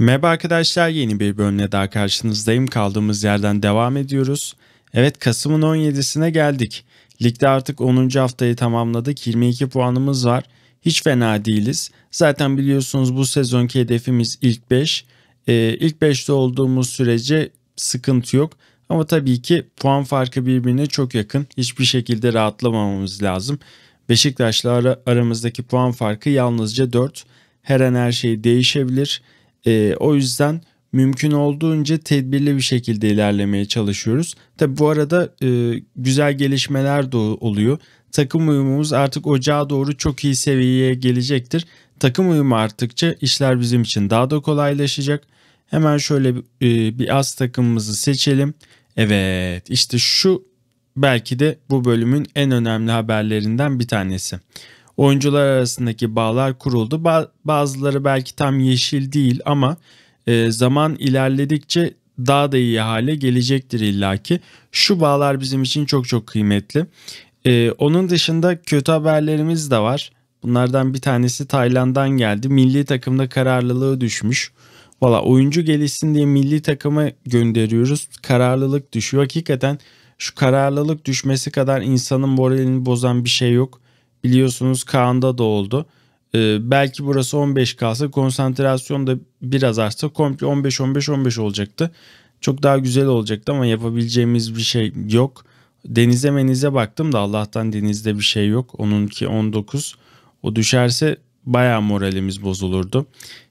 Merhaba arkadaşlar yeni bir bölümle daha karşınızdayım. Kaldığımız yerden devam ediyoruz. Evet Kasım'ın 17'sine geldik. Ligde artık 10. haftayı tamamladık. 22 puanımız var. Hiç fena değiliz. Zaten biliyorsunuz bu sezonki hedefimiz ilk 5. Ee, ilk 5'te olduğumuz sürece sıkıntı yok. Ama tabii ki puan farkı birbirine çok yakın. Hiçbir şekilde rahatlamamamız lazım. Beşiktaş'la aramızdaki puan farkı yalnızca 4. Her an her şey değişebilir. E, o yüzden mümkün olduğunca tedbirli bir şekilde ilerlemeye çalışıyoruz. Tabi bu arada e, güzel gelişmeler de oluyor. Takım uyumumuz artık ocağa doğru çok iyi seviyeye gelecektir. Takım uyumu arttıkça işler bizim için daha da kolaylaşacak. Hemen şöyle e, bir az takımımızı seçelim. Evet işte şu belki de bu bölümün en önemli haberlerinden bir tanesi oyuncular arasındaki bağlar kuruldu. Bazıları belki tam yeşil değil ama e, zaman ilerledikçe daha da iyi hale gelecektir illaki. Şu bağlar bizim için çok çok kıymetli. Ee, onun dışında kötü haberlerimiz de var. Bunlardan bir tanesi Tayland'dan geldi. Milli takımda kararlılığı düşmüş. Valla oyuncu gelişsin diye milli takıma gönderiyoruz. Kararlılık düşüyor. Hakikaten şu kararlılık düşmesi kadar insanın moralini bozan bir şey yok. Biliyorsunuz Kaan'da da oldu. Ee, belki burası 15 kalsa konsantrasyon da biraz artsa komple 15-15-15 olacaktı. Çok daha güzel olacaktı ama yapabileceğimiz bir şey yok. Denize menize baktım da Allah'tan denizde bir şey yok. Onunki 19. O düşerse baya moralimiz bozulurdu.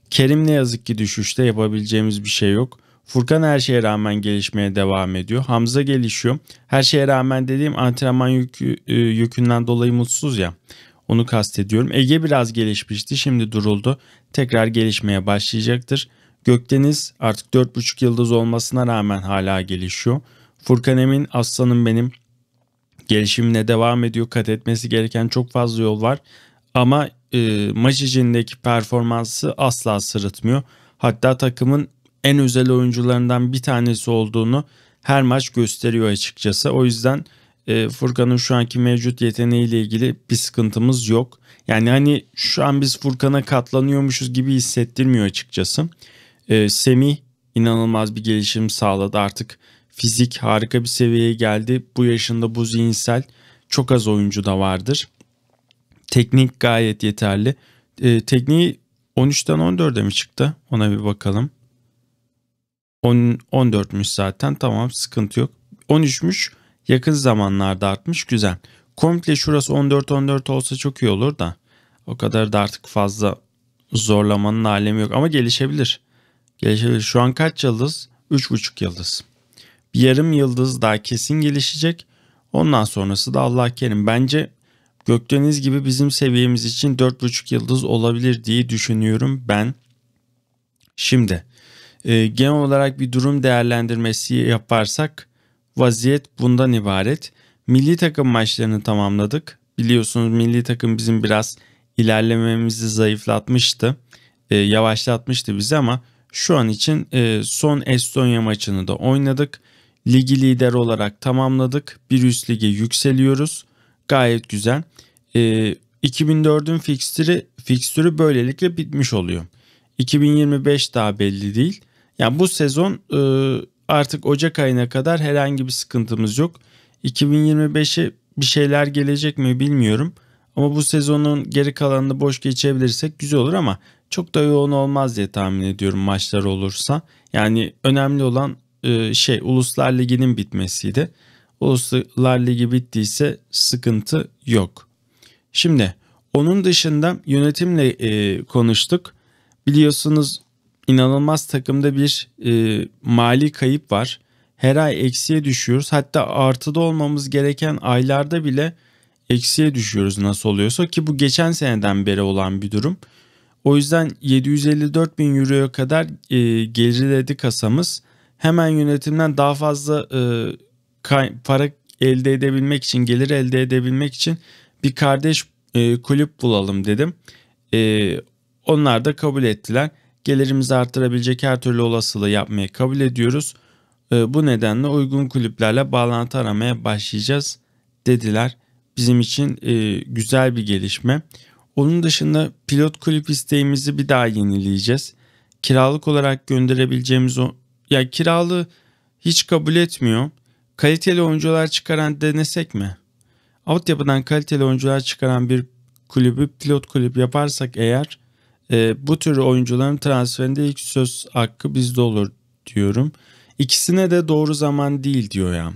Kerim ne yazık ki düşüşte yapabileceğimiz bir şey yok. Furkan her şeye rağmen gelişmeye devam ediyor. Hamza gelişiyor. Her şeye rağmen dediğim antrenman yükü, e, yükünden dolayı mutsuz ya. Onu kastediyorum. Ege biraz gelişmişti. Şimdi duruldu. Tekrar gelişmeye başlayacaktır. Gökdeniz artık 4,5 yıldız olmasına rağmen hala gelişiyor. Furkan Emin aslanım benim gelişimine devam ediyor. Kat etmesi gereken çok fazla yol var. Ama e, maç içindeki performansı asla sırıtmıyor. Hatta takımın en özel oyuncularından bir tanesi olduğunu her maç gösteriyor açıkçası. O yüzden e, Furkan'ın şu anki mevcut yeteneğiyle ilgili bir sıkıntımız yok. Yani hani şu an biz Furkan'a katlanıyormuşuz gibi hissettirmiyor açıkçası. E, Semih inanılmaz bir gelişim sağladı artık. Fizik harika bir seviyeye geldi. Bu yaşında bu zihinsel çok az oyuncu da vardır. Teknik gayet yeterli. E, tekniği 13'ten 14'e mi çıktı? Ona bir bakalım. 10, 14'müş zaten tamam sıkıntı yok. 13'müş yakın zamanlarda artmış güzel. Komple şurası 14-14 olsa çok iyi olur da o kadar da artık fazla zorlamanın alemi yok ama gelişebilir. Gelişebilir. Şu an kaç yıldız? 3,5 yıldız. Bir yarım yıldız daha kesin gelişecek. Ondan sonrası da Allah kerim. Bence Gökdeniz gibi bizim seviyemiz için 4,5 yıldız olabilir diye düşünüyorum ben. Şimdi e, genel olarak bir durum değerlendirmesi yaparsak vaziyet bundan ibaret. Milli takım maçlarını tamamladık. Biliyorsunuz milli takım bizim biraz ilerlememizi zayıflatmıştı. E, yavaşlatmıştı bizi ama şu an için e, son Estonya maçını da oynadık. Ligi lider olarak tamamladık. Bir üst lige yükseliyoruz. Gayet güzel. E, ee, 2004'ün fikstürü, fikstürü böylelikle bitmiş oluyor. 2025 daha belli değil. Yani bu sezon e, artık Ocak ayına kadar herhangi bir sıkıntımız yok. 2025'e bir şeyler gelecek mi bilmiyorum. Ama bu sezonun geri kalanını boş geçebilirsek güzel olur ama çok da yoğun olmaz diye tahmin ediyorum maçlar olursa. Yani önemli olan e, şey Uluslar Ligi'nin bitmesiydi. Uluslar Ligi bittiyse sıkıntı yok. Şimdi onun dışında yönetimle e, konuştuk. Biliyorsunuz inanılmaz takımda bir e, mali kayıp var. Her ay eksiye düşüyoruz. Hatta artıda olmamız gereken aylarda bile eksiye düşüyoruz nasıl oluyorsa ki bu geçen seneden beri olan bir durum. O yüzden 754 bin euroya kadar e, geriledi kasamız. Hemen yönetimden daha fazla e, kay, para elde edebilmek için, gelir elde edebilmek için bir kardeş e, kulüp bulalım dedim. E, onlar da kabul ettiler. Gelirimizi artırabilecek her türlü olasılığı yapmayı kabul ediyoruz. Ee, bu nedenle uygun kulüplerle bağlantı aramaya başlayacağız dediler. Bizim için e, güzel bir gelişme. Onun dışında pilot kulüp isteğimizi bir daha yenileyeceğiz. Kiralık olarak gönderebileceğimiz o ya kiralı hiç kabul etmiyor. Kaliteli oyuncular çıkaran denesek mi? Altyapıdan kaliteli oyuncular çıkaran bir kulübü pilot kulüp yaparsak eğer e, bu tür oyuncuların transferinde ilk söz hakkı bizde olur diyorum. İkisine de doğru zaman değil diyor ya.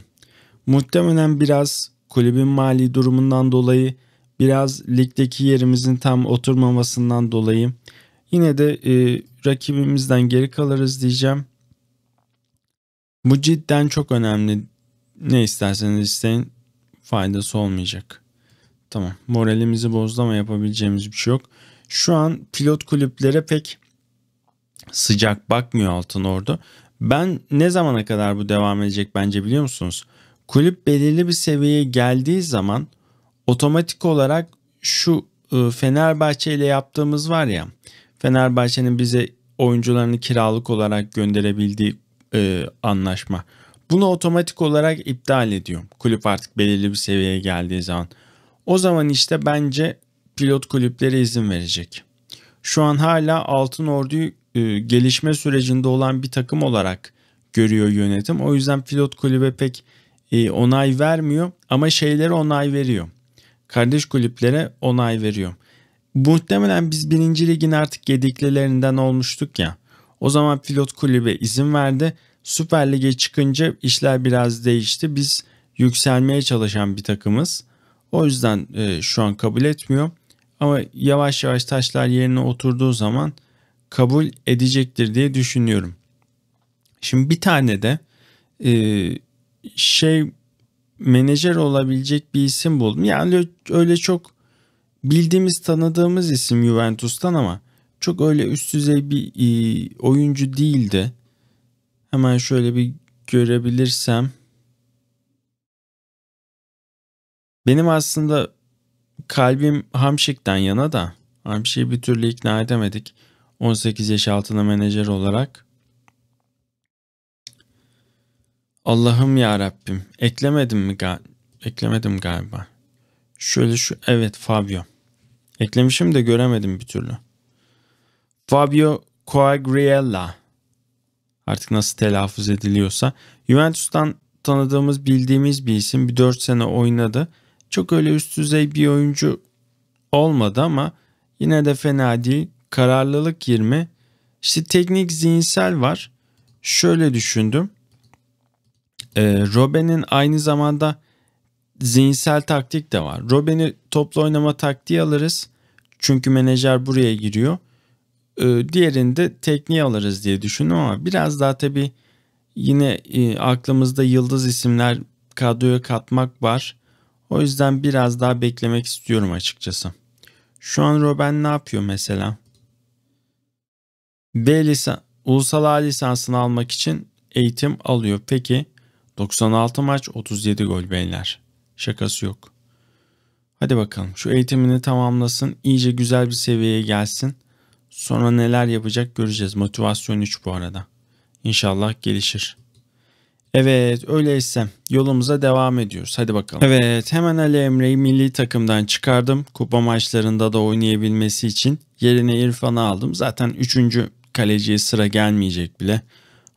Muhtemelen biraz kulübün mali durumundan dolayı biraz ligdeki yerimizin tam oturmamasından dolayı yine de e, rakibimizden geri kalırız diyeceğim. Bu cidden çok önemli. Ne isterseniz isteyin faydası olmayacak. Tamam moralimizi bozdu ama yapabileceğimiz bir şey yok şu an pilot kulüplere pek sıcak bakmıyor Altın Ordu. Ben ne zamana kadar bu devam edecek bence biliyor musunuz? Kulüp belirli bir seviyeye geldiği zaman otomatik olarak şu e, Fenerbahçe ile yaptığımız var ya Fenerbahçe'nin bize oyuncularını kiralık olarak gönderebildiği e, anlaşma. Bunu otomatik olarak iptal ediyor. Kulüp artık belirli bir seviyeye geldiği zaman. O zaman işte bence pilot kulüplere izin verecek. Şu an hala Altın Ordu'yu e, gelişme sürecinde olan bir takım olarak görüyor yönetim. O yüzden pilot kulübe pek e, onay vermiyor ama şeylere onay veriyor. Kardeş kulüplere onay veriyor. Muhtemelen biz birinci ligin artık yediklilerinden olmuştuk ya. O zaman pilot kulübe izin verdi. Süper Lig'e çıkınca işler biraz değişti. Biz yükselmeye çalışan bir takımız. O yüzden e, şu an kabul etmiyor. Ama yavaş yavaş taşlar yerine oturduğu zaman kabul edecektir diye düşünüyorum. Şimdi bir tane de e, şey menajer olabilecek bir isim buldum. Yani öyle çok bildiğimiz tanıdığımız isim Juventus'tan ama çok öyle üst düzey bir e, oyuncu değildi. Hemen şöyle bir görebilirsem. Benim aslında kalbim Hamşik'ten yana da Hamşik'i bir türlü ikna edemedik. 18 yaş altına menajer olarak. Allah'ım ya Rabbim eklemedim mi gal eklemedim galiba. Şöyle şu evet Fabio. Eklemişim de göremedim bir türlü. Fabio Coagriella, artık nasıl telaffuz ediliyorsa Juventus'tan tanıdığımız bildiğimiz bir isim bir 4 sene oynadı. Çok öyle üst düzey bir oyuncu olmadı ama yine de fena değil. Kararlılık 20. İşte teknik zihinsel var. Şöyle düşündüm. E, Robben'in aynı zamanda zihinsel taktik de var. Robben'i toplu oynama taktiği alırız. Çünkü menajer buraya giriyor. E, diğerini tekniği alırız diye düşündüm ama biraz daha tabii yine e, aklımızda yıldız isimler kadroya katmak var. O yüzden biraz daha beklemek istiyorum açıkçası. Şu an Robin ne yapıyor mesela? B lisa ulusal A lisansını almak için eğitim alıyor. Peki 96 maç 37 gol beyler. Şakası yok. Hadi bakalım şu eğitimini tamamlasın. iyice güzel bir seviyeye gelsin. Sonra neler yapacak göreceğiz. Motivasyon 3 bu arada. İnşallah gelişir. Evet öyleyse yolumuza devam ediyoruz. Hadi bakalım. Evet hemen Ali Emre'yi milli takımdan çıkardım. Kupa maçlarında da oynayabilmesi için yerine İrfan'ı aldım. Zaten 3. kaleciye sıra gelmeyecek bile.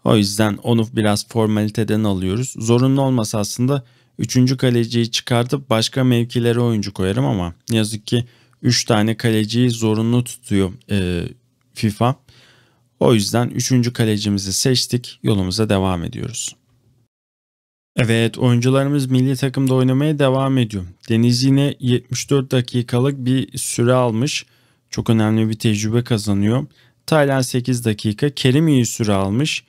O yüzden onu biraz formaliteden alıyoruz. Zorunlu olmasa aslında 3. kaleciyi çıkartıp başka mevkilere oyuncu koyarım ama ne yazık ki 3 tane kaleciyi zorunlu tutuyor e, FIFA. O yüzden 3. kalecimizi seçtik. Yolumuza devam ediyoruz. Evet oyuncularımız milli takımda oynamaya devam ediyor. Deniz yine 74 dakikalık bir süre almış. Çok önemli bir tecrübe kazanıyor. Taylan 8 dakika. Kerim iyi süre almış.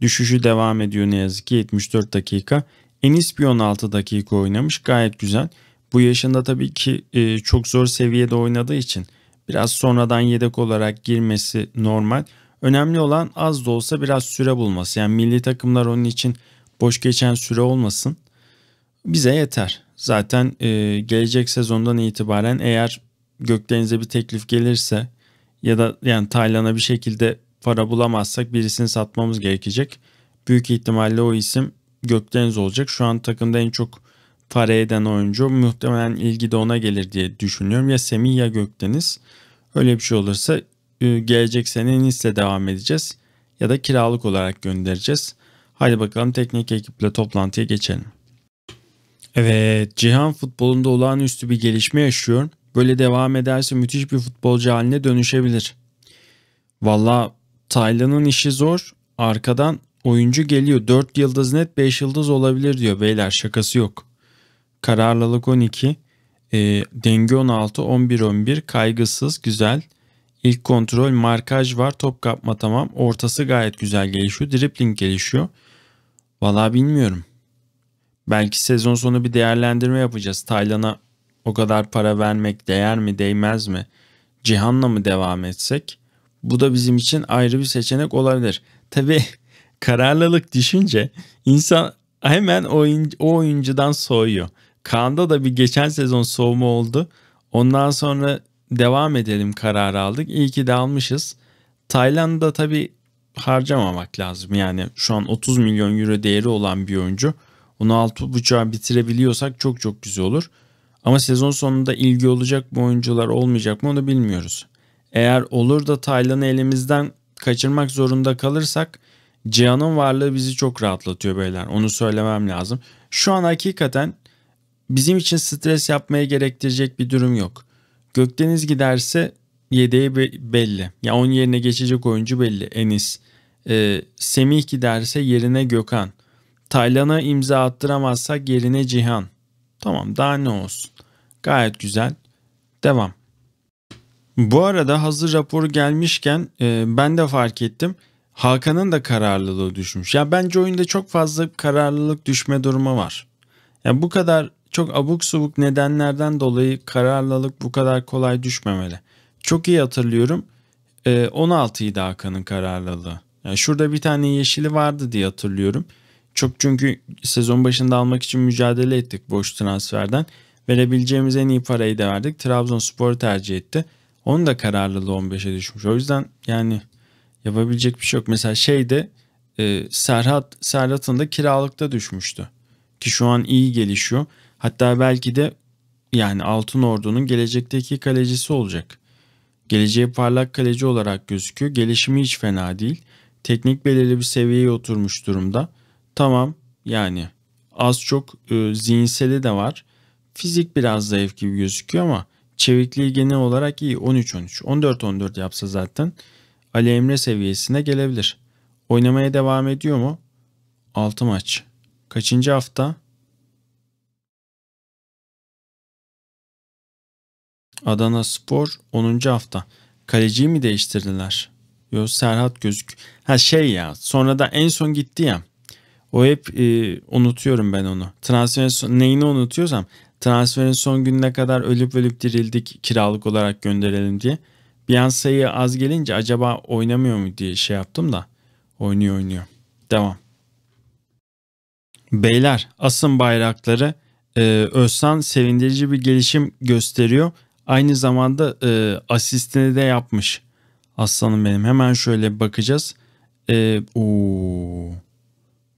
Düşüşü devam ediyor ne yazık ki 74 dakika. Enis bir 16 dakika oynamış gayet güzel. Bu yaşında tabii ki e, çok zor seviyede oynadığı için biraz sonradan yedek olarak girmesi normal. Önemli olan az da olsa biraz süre bulması. Yani milli takımlar onun için boş geçen süre olmasın. Bize yeter. Zaten e, gelecek sezondan itibaren eğer Gökdeniz'e bir teklif gelirse ya da yani Taylan'a bir şekilde para bulamazsak birisini satmamız gerekecek. Büyük ihtimalle o isim Gökdeniz olacak. Şu an takımda en çok para eden oyuncu muhtemelen ilgi de ona gelir diye düşünüyorum. Ya Semih ya Gökdeniz. Öyle bir şey olursa e, gelecek sene Nice'le devam edeceğiz ya da kiralık olarak göndereceğiz. Haydi bakalım teknik ekiple toplantıya geçelim. Evet, Cihan futbolunda olağanüstü bir gelişme yaşıyor. Böyle devam ederse müthiş bir futbolcu haline dönüşebilir. Valla Taylan'ın işi zor. Arkadan oyuncu geliyor. 4 yıldız net 5 yıldız olabilir diyor beyler şakası yok. Kararlılık 12. E, denge 16, 11, 11. Kaygısız, güzel. İlk kontrol, markaj var. Top kapma tamam. Ortası gayet güzel gelişiyor. Dribbling gelişiyor. Valla bilmiyorum. Belki sezon sonu bir değerlendirme yapacağız. Taylan'a o kadar para vermek değer mi değmez mi? Cihan'la mı devam etsek? Bu da bizim için ayrı bir seçenek olabilir. Tabi kararlılık düşünce insan hemen o oyuncudan soğuyor. Kaan'da da bir geçen sezon soğuma oldu. Ondan sonra devam edelim kararı aldık. İyi ki de almışız. Tayland'da tabii harcamamak lazım. Yani şu an 30 milyon euro değeri olan bir oyuncu onu 6.5'a bitirebiliyorsak çok çok güzel olur. Ama sezon sonunda ilgi olacak mı oyuncular olmayacak mı onu bilmiyoruz. Eğer olur da Taylan'ı elimizden kaçırmak zorunda kalırsak Cihan'ın varlığı bizi çok rahatlatıyor beyler. Onu söylemem lazım. Şu an hakikaten bizim için stres yapmaya gerektirecek bir durum yok. Gökdeniz giderse yedeği belli. Ya yani onun yerine geçecek oyuncu belli. Enis, e, Semih giderse yerine Gökhan. Taylan'a imza attıramazsak yerine Cihan. Tamam daha ne olsun. Gayet güzel. Devam. Bu arada hazır rapor gelmişken e, ben de fark ettim. Hakan'ın da kararlılığı düşmüş. Ya bence oyunda çok fazla kararlılık düşme durumu var. Ya bu kadar çok abuk subuk nedenlerden dolayı kararlılık bu kadar kolay düşmemeli. Çok iyi hatırlıyorum. E, 16 idi Hakan'ın kararlılığı. Yani şurada bir tane yeşili vardı diye hatırlıyorum. Çok çünkü sezon başında almak için mücadele ettik boş transferden. Verebileceğimiz en iyi parayı da verdik. Trabzonspor tercih etti. Onun da kararlılığı 15'e düşmüş. O yüzden yani yapabilecek bir şey yok. Mesela şeyde e, Serhat Serhat'ın da kiralıkta düşmüştü. Ki şu an iyi gelişiyor. Hatta belki de yani Altın Ordu'nun gelecekteki kalecisi olacak. Geleceğe parlak kaleci olarak gözüküyor. Gelişimi hiç fena değil teknik belirli bir seviyeye oturmuş durumda. Tamam yani az çok e, zihinseli de var. Fizik biraz zayıf gibi gözüküyor ama çevikliği genel olarak iyi. 13-13, 14-14 yapsa zaten Ali Emre seviyesine gelebilir. Oynamaya devam ediyor mu? 6 maç. Kaçıncı hafta? Adana Spor 10. hafta. Kaleciyi mi değiştirdiler? Yo Serhat Gözük. Ha şey ya sonra da en son gitti ya. O hep e, unutuyorum ben onu. Transferin son, neyini unutuyorsam transferin son gününe kadar ölüp ölüp dirildik kiralık olarak gönderelim diye. Bir an sayı az gelince acaba oynamıyor mu diye şey yaptım da oynuyor oynuyor. Devam. Beyler asın bayrakları e, Özhan sevindirici bir gelişim gösteriyor. Aynı zamanda e, asistini de yapmış. Aslanım benim hemen şöyle bakacağız. Ee, ooo,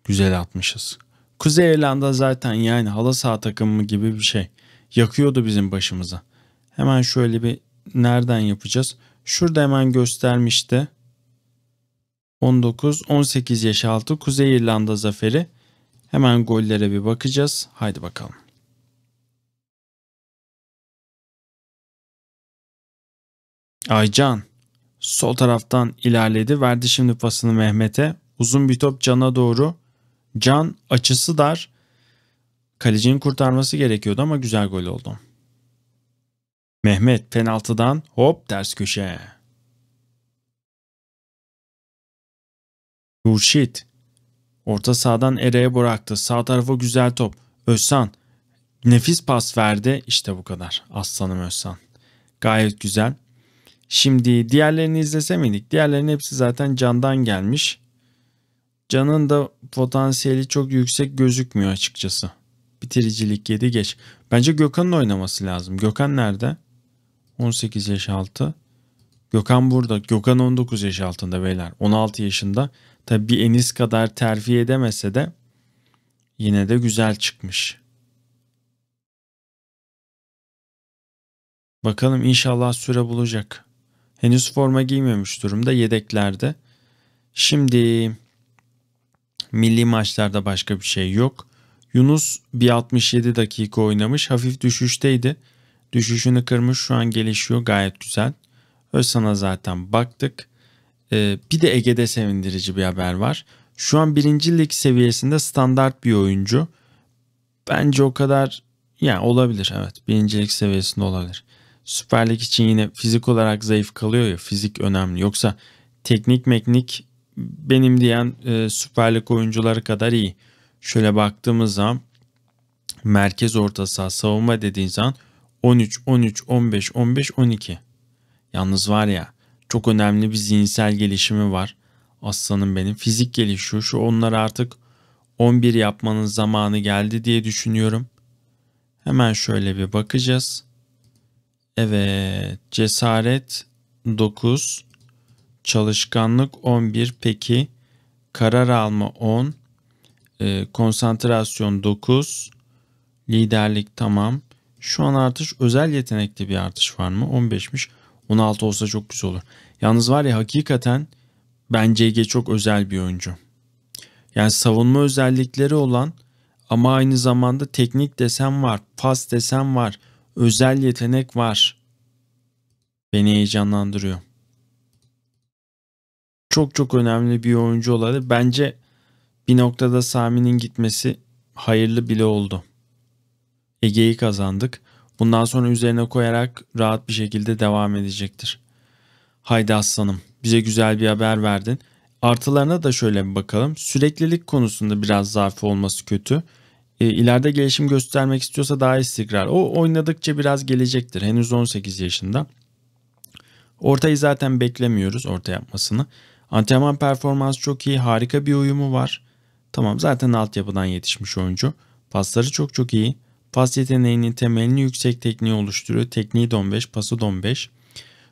güzel atmışız. Kuzey İrlanda zaten yani halı saha takımı gibi bir şey. Yakıyordu bizim başımıza. Hemen şöyle bir nereden yapacağız? Şurada hemen göstermişti. 19-18 yaş altı Kuzey İrlanda zaferi. Hemen gollere bir bakacağız. Haydi bakalım. Aycan sol taraftan ilerledi. Verdi şimdi pasını Mehmet'e. Uzun bir top Can'a doğru. Can açısı dar. Kalecinin kurtarması gerekiyordu ama güzel gol oldu. Mehmet penaltıdan hop ters köşe. Hurşit. Orta sahadan Ere'ye bıraktı. Sağ tarafa güzel top. Özsan. Nefis pas verdi. İşte bu kadar. Aslanım Özsan. Gayet güzel. Şimdi diğerlerini izlese miydik? Diğerlerinin hepsi zaten candan gelmiş. Canın da potansiyeli çok yüksek gözükmüyor açıkçası. Bitiricilik 7 geç. Bence Gökhan'ın oynaması lazım. Gökhan nerede? 18 yaş altı. Gökhan burada. Gökhan 19 yaş altında beyler. 16 yaşında. Tabi bir Enis kadar terfi edemese de yine de güzel çıkmış. Bakalım inşallah süre bulacak. Henüz forma giymemiş durumda yedeklerde. Şimdi milli maçlarda başka bir şey yok. Yunus bir 67 dakika oynamış. Hafif düşüşteydi. Düşüşünü kırmış şu an gelişiyor gayet güzel. Özsan'a zaten baktık. Ee, bir de Ege'de sevindirici bir haber var. Şu an birinci lig seviyesinde standart bir oyuncu. Bence o kadar yani olabilir evet. birinci lig seviyesinde olabilir. Süper Lig için yine fizik olarak zayıf kalıyor ya fizik önemli. Yoksa teknik meknik benim diyen e, Süper Lig oyuncuları kadar iyi. Şöyle baktığımız zaman merkez orta saha savunma dediğin zaman 13, 13, 15, 15, 12. Yalnız var ya çok önemli bir zihinsel gelişimi var. Aslanım benim fizik gelişiyor. Şu onları artık 11 yapmanın zamanı geldi diye düşünüyorum. Hemen şöyle bir bakacağız. Evet. Cesaret 9. Çalışkanlık 11. Peki karar alma 10. E, konsantrasyon 9. Liderlik tamam. Şu an artış özel yetenekli bir artış var mı? 15'miş. 16 olsa çok güzel olur. Yalnız var ya hakikaten ben CG çok özel bir oyuncu. Yani savunma özellikleri olan ama aynı zamanda teknik desen var, pas desen var, özel yetenek var. Beni heyecanlandırıyor. Çok çok önemli bir oyuncu olarak bence bir noktada Sami'nin gitmesi hayırlı bile oldu. Ege'yi kazandık. Bundan sonra üzerine koyarak rahat bir şekilde devam edecektir. Haydi aslanım bize güzel bir haber verdin. Artılarına da şöyle bir bakalım. Süreklilik konusunda biraz zarf olması kötü e, ileride gelişim göstermek istiyorsa daha istikrar. O oynadıkça biraz gelecektir. Henüz 18 yaşında. Ortayı zaten beklemiyoruz orta yapmasını. Antrenman performansı çok iyi. Harika bir uyumu var. Tamam zaten altyapıdan yetişmiş oyuncu. Pasları çok çok iyi. Pas yeteneğinin temelini yüksek tekniği oluşturuyor. Tekniği de 15, pası da 15.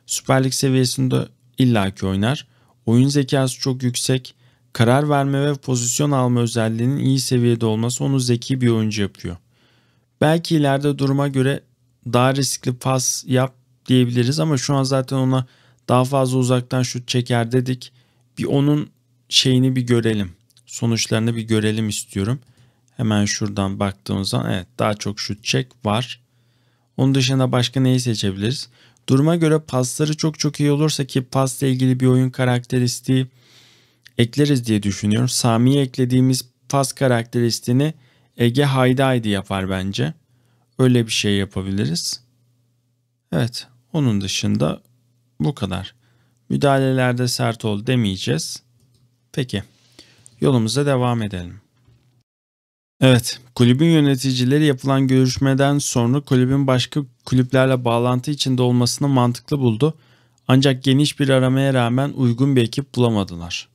Süper Lig seviyesinde illaki oynar. Oyun zekası çok yüksek. Karar verme ve pozisyon alma özelliğinin iyi seviyede olması onu zeki bir oyuncu yapıyor. Belki ileride duruma göre daha riskli pas yap diyebiliriz ama şu an zaten ona daha fazla uzaktan şut çeker dedik. Bir onun şeyini bir görelim. Sonuçlarını bir görelim istiyorum. Hemen şuradan baktığımızda, evet daha çok şut çek var. Onun dışında başka neyi seçebiliriz? Duruma göre pasları çok çok iyi olursa ki pasla ilgili bir oyun karakteristiği ekleriz diye düşünüyor. Sami'ye eklediğimiz faz karakteristiğini Ege haydi yapar bence. Öyle bir şey yapabiliriz. Evet onun dışında bu kadar. Müdahalelerde sert ol demeyeceğiz. Peki yolumuza devam edelim. Evet, kulübün yöneticileri yapılan görüşmeden sonra kulübün başka kulüplerle bağlantı içinde olmasını mantıklı buldu. Ancak geniş bir aramaya rağmen uygun bir ekip bulamadılar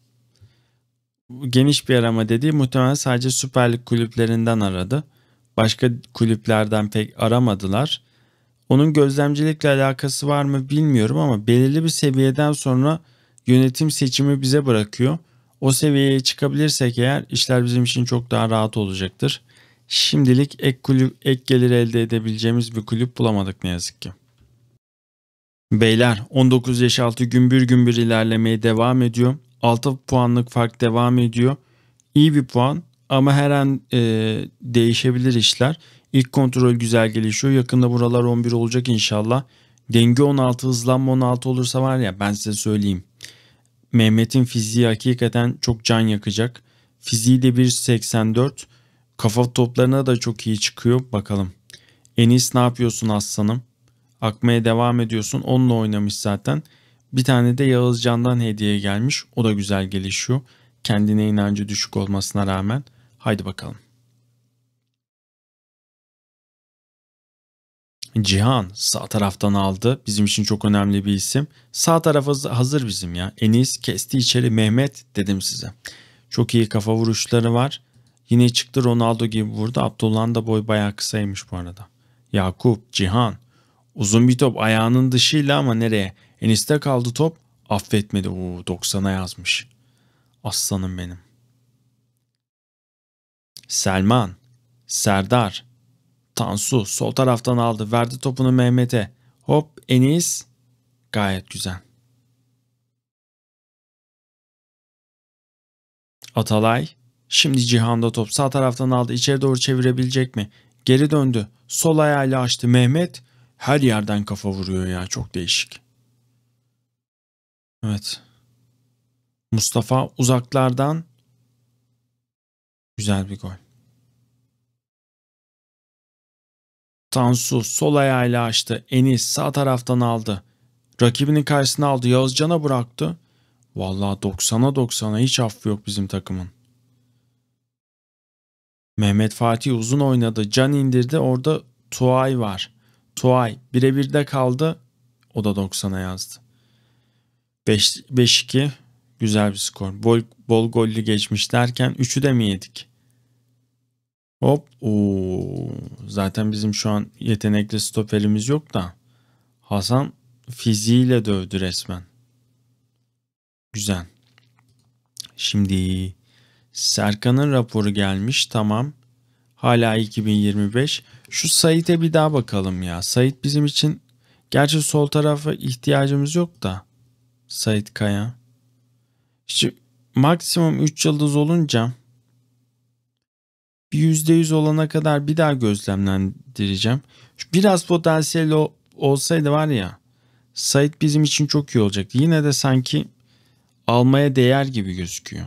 geniş bir arama dediği muhtemelen sadece Süper Lig kulüplerinden aradı. Başka kulüplerden pek aramadılar. Onun gözlemcilikle alakası var mı bilmiyorum ama belirli bir seviyeden sonra yönetim seçimi bize bırakıyor. O seviyeye çıkabilirsek eğer işler bizim için çok daha rahat olacaktır. Şimdilik ek kulüp ek gelir elde edebileceğimiz bir kulüp bulamadık ne yazık ki. Beyler 19 yaş altı gümbür gümbür ilerlemeye devam ediyor. 6 puanlık fark devam ediyor. İyi bir puan ama her an e, değişebilir işler. İlk kontrol güzel gelişiyor. Yakında buralar 11 olacak inşallah. Denge 16 hızlanma 16 olursa var ya ben size söyleyeyim. Mehmet'in fiziği hakikaten çok can yakacak. Fiziği de 1.84. Kafa toplarına da çok iyi çıkıyor. Bakalım. Enis ne yapıyorsun aslanım? Akmaya devam ediyorsun. Onunla oynamış zaten. Bir tane de Yağız Can'dan hediye gelmiş. O da güzel gelişiyor. Kendine inancı düşük olmasına rağmen. Haydi bakalım. Cihan sağ taraftan aldı. Bizim için çok önemli bir isim. Sağ tarafı hazır bizim ya. Enis kesti içeri Mehmet dedim size. Çok iyi kafa vuruşları var. Yine çıktı Ronaldo gibi vurdu. Abdullah'ın da boy bayağı kısaymış bu arada. Yakup, Cihan. Uzun bir top ayağının dışıyla ama nereye? Enis'te kaldı top. Affetmedi. Oo 90'a yazmış. Aslanım benim. Selman, Serdar, Tansu sol taraftan aldı. Verdi topunu Mehmet'e. Hop Enis. Gayet güzel. Atalay. Şimdi Cihan'da top sağ taraftan aldı. İçeri doğru çevirebilecek mi? Geri döndü. Sol ayağıyla açtı. Mehmet her yerden kafa vuruyor ya. Çok değişik. Evet. Mustafa uzaklardan güzel bir gol. Tansu sol ayağıyla açtı. Enis sağ taraftan aldı. Rakibinin karşısına aldı. yazcana bıraktı. Vallahi 90'a 90'a hiç affı yok bizim takımın. Mehmet Fatih uzun oynadı. Can indirdi. Orada Tuay var. Tuay birebir de kaldı. O da 90'a yazdı. 5-2 güzel bir skor. Bol, bol gollü geçmiş derken 3'ü de mi yedik? Hop. Oo. Zaten bizim şu an yetenekli stoperimiz yok da. Hasan fiziğiyle dövdü resmen. Güzel. Şimdi Serkan'ın raporu gelmiş. Tamam. Hala 2025. Şu Sait'e bir daha bakalım ya. Sait bizim için gerçi sol tarafa ihtiyacımız yok da. Sait Kaya. İşte maksimum 3 yıldız olunca %100 olana kadar bir daha gözlemlendireceğim. Biraz potansiyel olsaydı var ya Sait bizim için çok iyi olacaktı. Yine de sanki almaya değer gibi gözüküyor.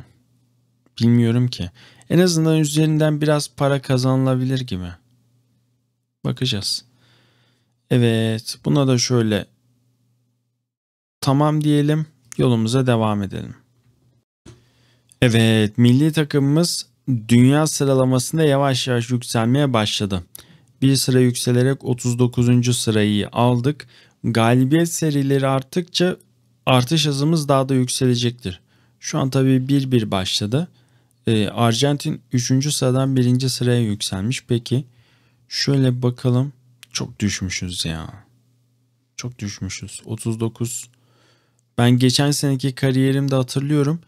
Bilmiyorum ki. En azından üzerinden biraz para kazanılabilir gibi. Bakacağız. Evet buna da şöyle Tamam diyelim, yolumuza devam edelim. Evet, milli takımımız dünya sıralamasında yavaş yavaş yükselmeye başladı. Bir sıra yükselerek 39. sırayı aldık. Galibiyet serileri arttıkça artış hızımız daha da yükselecektir. Şu an tabii 1-1 başladı. Ee, Arjantin 3. sıradan 1. sıraya yükselmiş. Peki şöyle bakalım. Çok düşmüşüz ya. Çok düşmüşüz. 39 ben geçen seneki kariyerimde hatırlıyorum.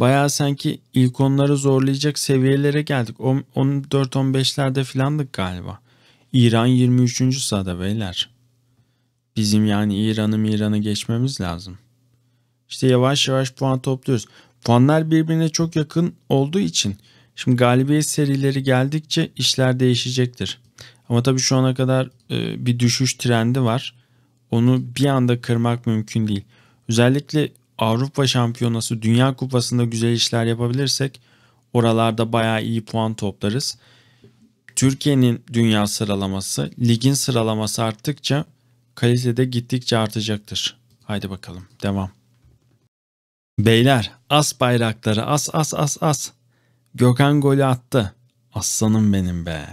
Bayağı sanki ilk onları zorlayacak seviyelere geldik. 14-15'lerde filandık galiba. İran 23. sırada beyler. Bizim yani İran'ı İran'ı geçmemiz lazım. İşte yavaş yavaş puan topluyoruz. Puanlar birbirine çok yakın olduğu için şimdi galibiyet serileri geldikçe işler değişecektir. Ama tabii şu ana kadar e, bir düşüş trendi var. Onu bir anda kırmak mümkün değil. Özellikle Avrupa Şampiyonası, Dünya Kupası'nda güzel işler yapabilirsek oralarda bayağı iyi puan toplarız. Türkiye'nin dünya sıralaması, ligin sıralaması arttıkça kalitede gittikçe artacaktır. Haydi bakalım devam. Beyler as bayrakları as as as as. Gökhan golü attı. Aslanım benim be.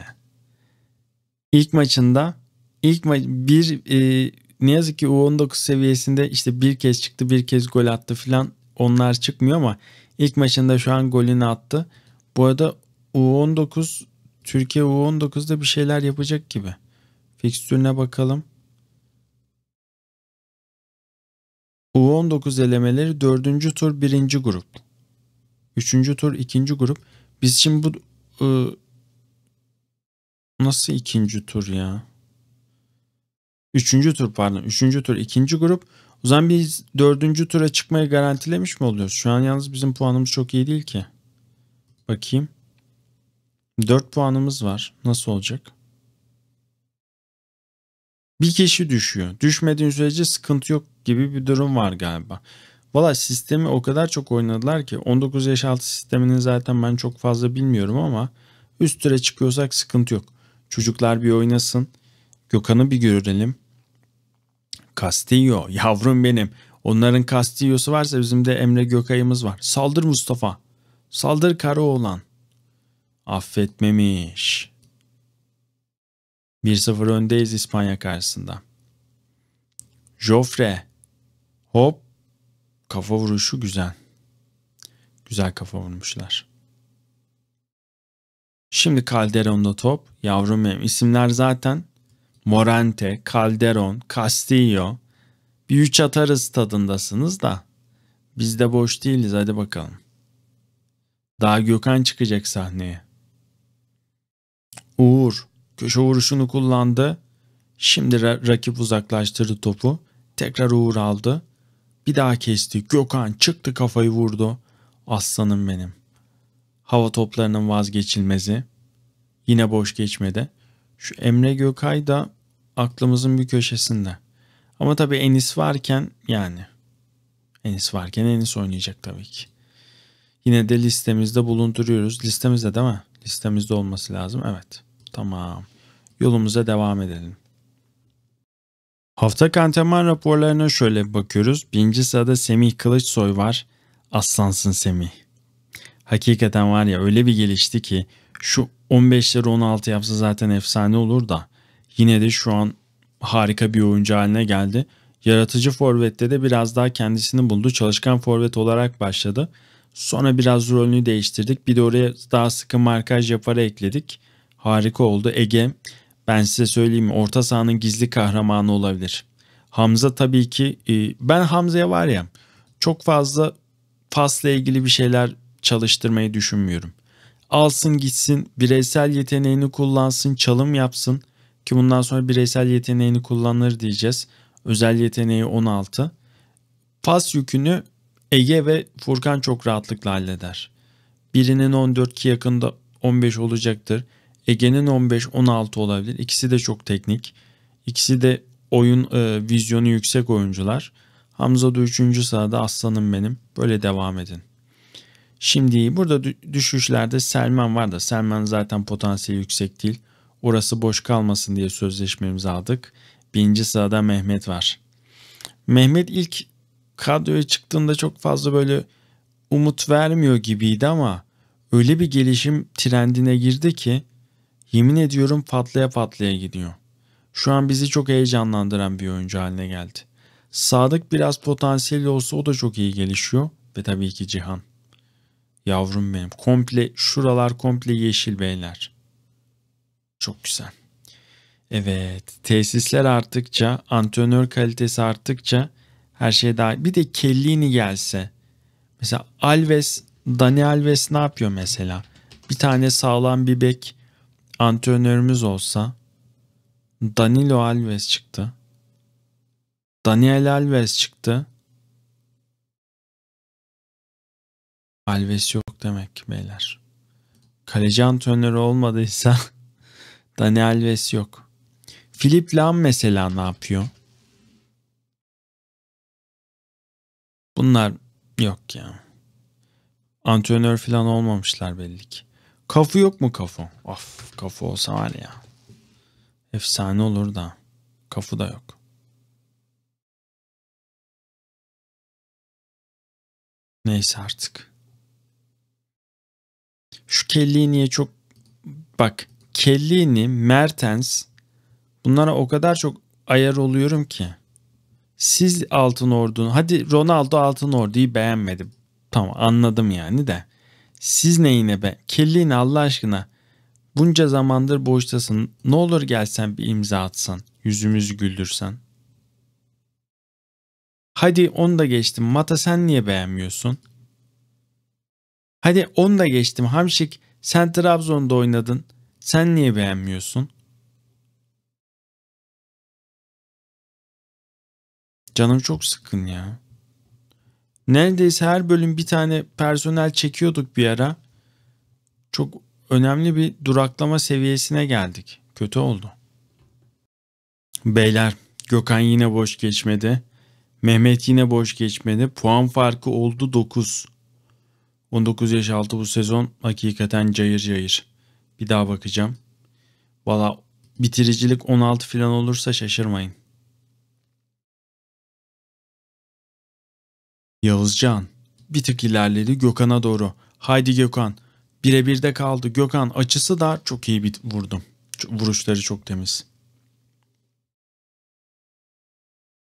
İlk maçında ilk ma- bir e, ne yazık ki U19 seviyesinde işte bir kez çıktı bir kez gol attı filan onlar çıkmıyor ama ilk maçında şu an golünü attı. Bu arada U19 Türkiye U19'da bir şeyler yapacak gibi. Fikstürüne bakalım. U19 elemeleri 4. tur 1. grup. 3. tur 2. grup. Biz şimdi bu ıı, nasıl 2. tur ya? Üçüncü tur pardon. Üçüncü tur ikinci grup. O zaman biz dördüncü tura çıkmayı garantilemiş mi oluyoruz? Şu an yalnız bizim puanımız çok iyi değil ki. Bakayım. Dört puanımız var. Nasıl olacak? Bir kişi düşüyor. Düşmediğin sürece sıkıntı yok gibi bir durum var galiba. Valla sistemi o kadar çok oynadılar ki 19 yaş altı sistemini zaten ben çok fazla bilmiyorum ama üst tura çıkıyorsak sıkıntı yok. Çocuklar bir oynasın. Gökhan'ı bir görelim. Castillo yavrum benim. Onların Castillo'su varsa bizim de Emre Gökay'ımız var. Saldır Mustafa. Saldır Karaoğlan. Affetmemiş. 1-0 öndeyiz İspanya karşısında. Joffre. Hop. Kafa vuruşu güzel. Güzel kafa vurmuşlar. Şimdi Calderon'da top. Yavrum benim. İsimler zaten Morante, Calderon, Castillo. Bir üç atarız tadındasınız da. Biz de boş değiliz hadi bakalım. Daha Gökhan çıkacak sahneye. Uğur köşe vuruşunu kullandı. Şimdi ra- rakip uzaklaştırdı topu. Tekrar Uğur aldı. Bir daha kesti. Gökhan çıktı kafayı vurdu. Aslanım benim. Hava toplarının vazgeçilmezi. Yine boş geçmedi. Şu Emre Gökay da aklımızın bir köşesinde. Ama tabii Enis varken yani Enis varken Enis oynayacak tabii ki. Yine de listemizde bulunduruyoruz. Listemizde değil mi? Listemizde olması lazım. Evet. Tamam. Yolumuza devam edelim. Hafta kanteman raporlarına şöyle bakıyoruz. Birinci sırada Semih Kılıçsoy var. Aslansın Semih. Hakikaten var ya öyle bir gelişti ki şu 15'leri 16 yapsa zaten efsane olur da yine de şu an harika bir oyuncu haline geldi. Yaratıcı forvette de biraz daha kendisini buldu. Çalışkan forvet olarak başladı. Sonra biraz rolünü değiştirdik. Bir de oraya daha sıkı markaj yaparı ekledik. Harika oldu. Ege ben size söyleyeyim orta sahanın gizli kahramanı olabilir. Hamza tabii ki e, ben Hamza'ya var ya çok fazla pasla ilgili bir şeyler çalıştırmayı düşünmüyorum alsın gitsin, bireysel yeteneğini kullansın, çalım yapsın ki bundan sonra bireysel yeteneğini kullanır diyeceğiz. Özel yeteneği 16. Pas yükünü Ege ve Furkan çok rahatlıkla halleder. Birinin 14 ki yakında 15 olacaktır. Ege'nin 15-16 olabilir. İkisi de çok teknik. İkisi de oyun e, vizyonu yüksek oyuncular. Hamza da 3. sırada aslanım benim. Böyle devam edin. Şimdi burada düşüşlerde Selman var da Selman zaten potansiyeli yüksek değil. Orası boş kalmasın diye sözleşme aldık. Birinci sırada Mehmet var. Mehmet ilk kadroya çıktığında çok fazla böyle umut vermiyor gibiydi ama öyle bir gelişim trendine girdi ki yemin ediyorum patlaya patlaya gidiyor. Şu an bizi çok heyecanlandıran bir oyuncu haline geldi. Sadık biraz potansiyeli olsa o da çok iyi gelişiyor ve tabii ki Cihan. Yavrum benim. Komple şuralar komple yeşil beyler. Çok güzel. Evet. Tesisler arttıkça, antrenör kalitesi arttıkça her şey daha... Bir de Kellini gelse. Mesela Alves, Dani Alves ne yapıyor mesela? Bir tane sağlam bir bek antrenörümüz olsa Danilo Alves çıktı. Daniel Alves çıktı. Alves yok demek ki beyler. Kaleci antrenörü olmadıysa Dani Alves yok. Filip Lam mesela ne yapıyor? Bunlar yok ya. Antrenör falan olmamışlar belli ki. Kafu yok mu kafu? Of kafu olsa var ya. Efsane olur da. Kafu da yok. Neyse artık. Şu niye çok bak Kellini, Mertens bunlara o kadar çok ayar oluyorum ki. Siz Altın Ordu'nun hadi Ronaldo Altın Ordu'yu beğenmedim. Tamam anladım yani de. Siz neyine be? Kellini Allah aşkına. Bunca zamandır boştasın. Ne olur gelsen bir imza atsan. Yüzümüzü güldürsen. Hadi onu da geçtim. Mata sen niye beğenmiyorsun? Hadi onu da geçtim. Hamşik sen Trabzon'da oynadın. Sen niye beğenmiyorsun? Canım çok sıkın ya. Neredeyse her bölüm bir tane personel çekiyorduk bir ara. Çok önemli bir duraklama seviyesine geldik. Kötü oldu. Beyler Gökhan yine boş geçmedi. Mehmet yine boş geçmedi. Puan farkı oldu 9. 19 yaş altı bu sezon hakikaten cayır cayır. Bir daha bakacağım. Valla bitiricilik 16 falan olursa şaşırmayın. Yavuzcan bir tık ilerledi Gökhan'a doğru. Haydi Gökhan. Birebir de kaldı. Gökhan açısı da çok iyi bir vurdum. Vuruşları çok temiz.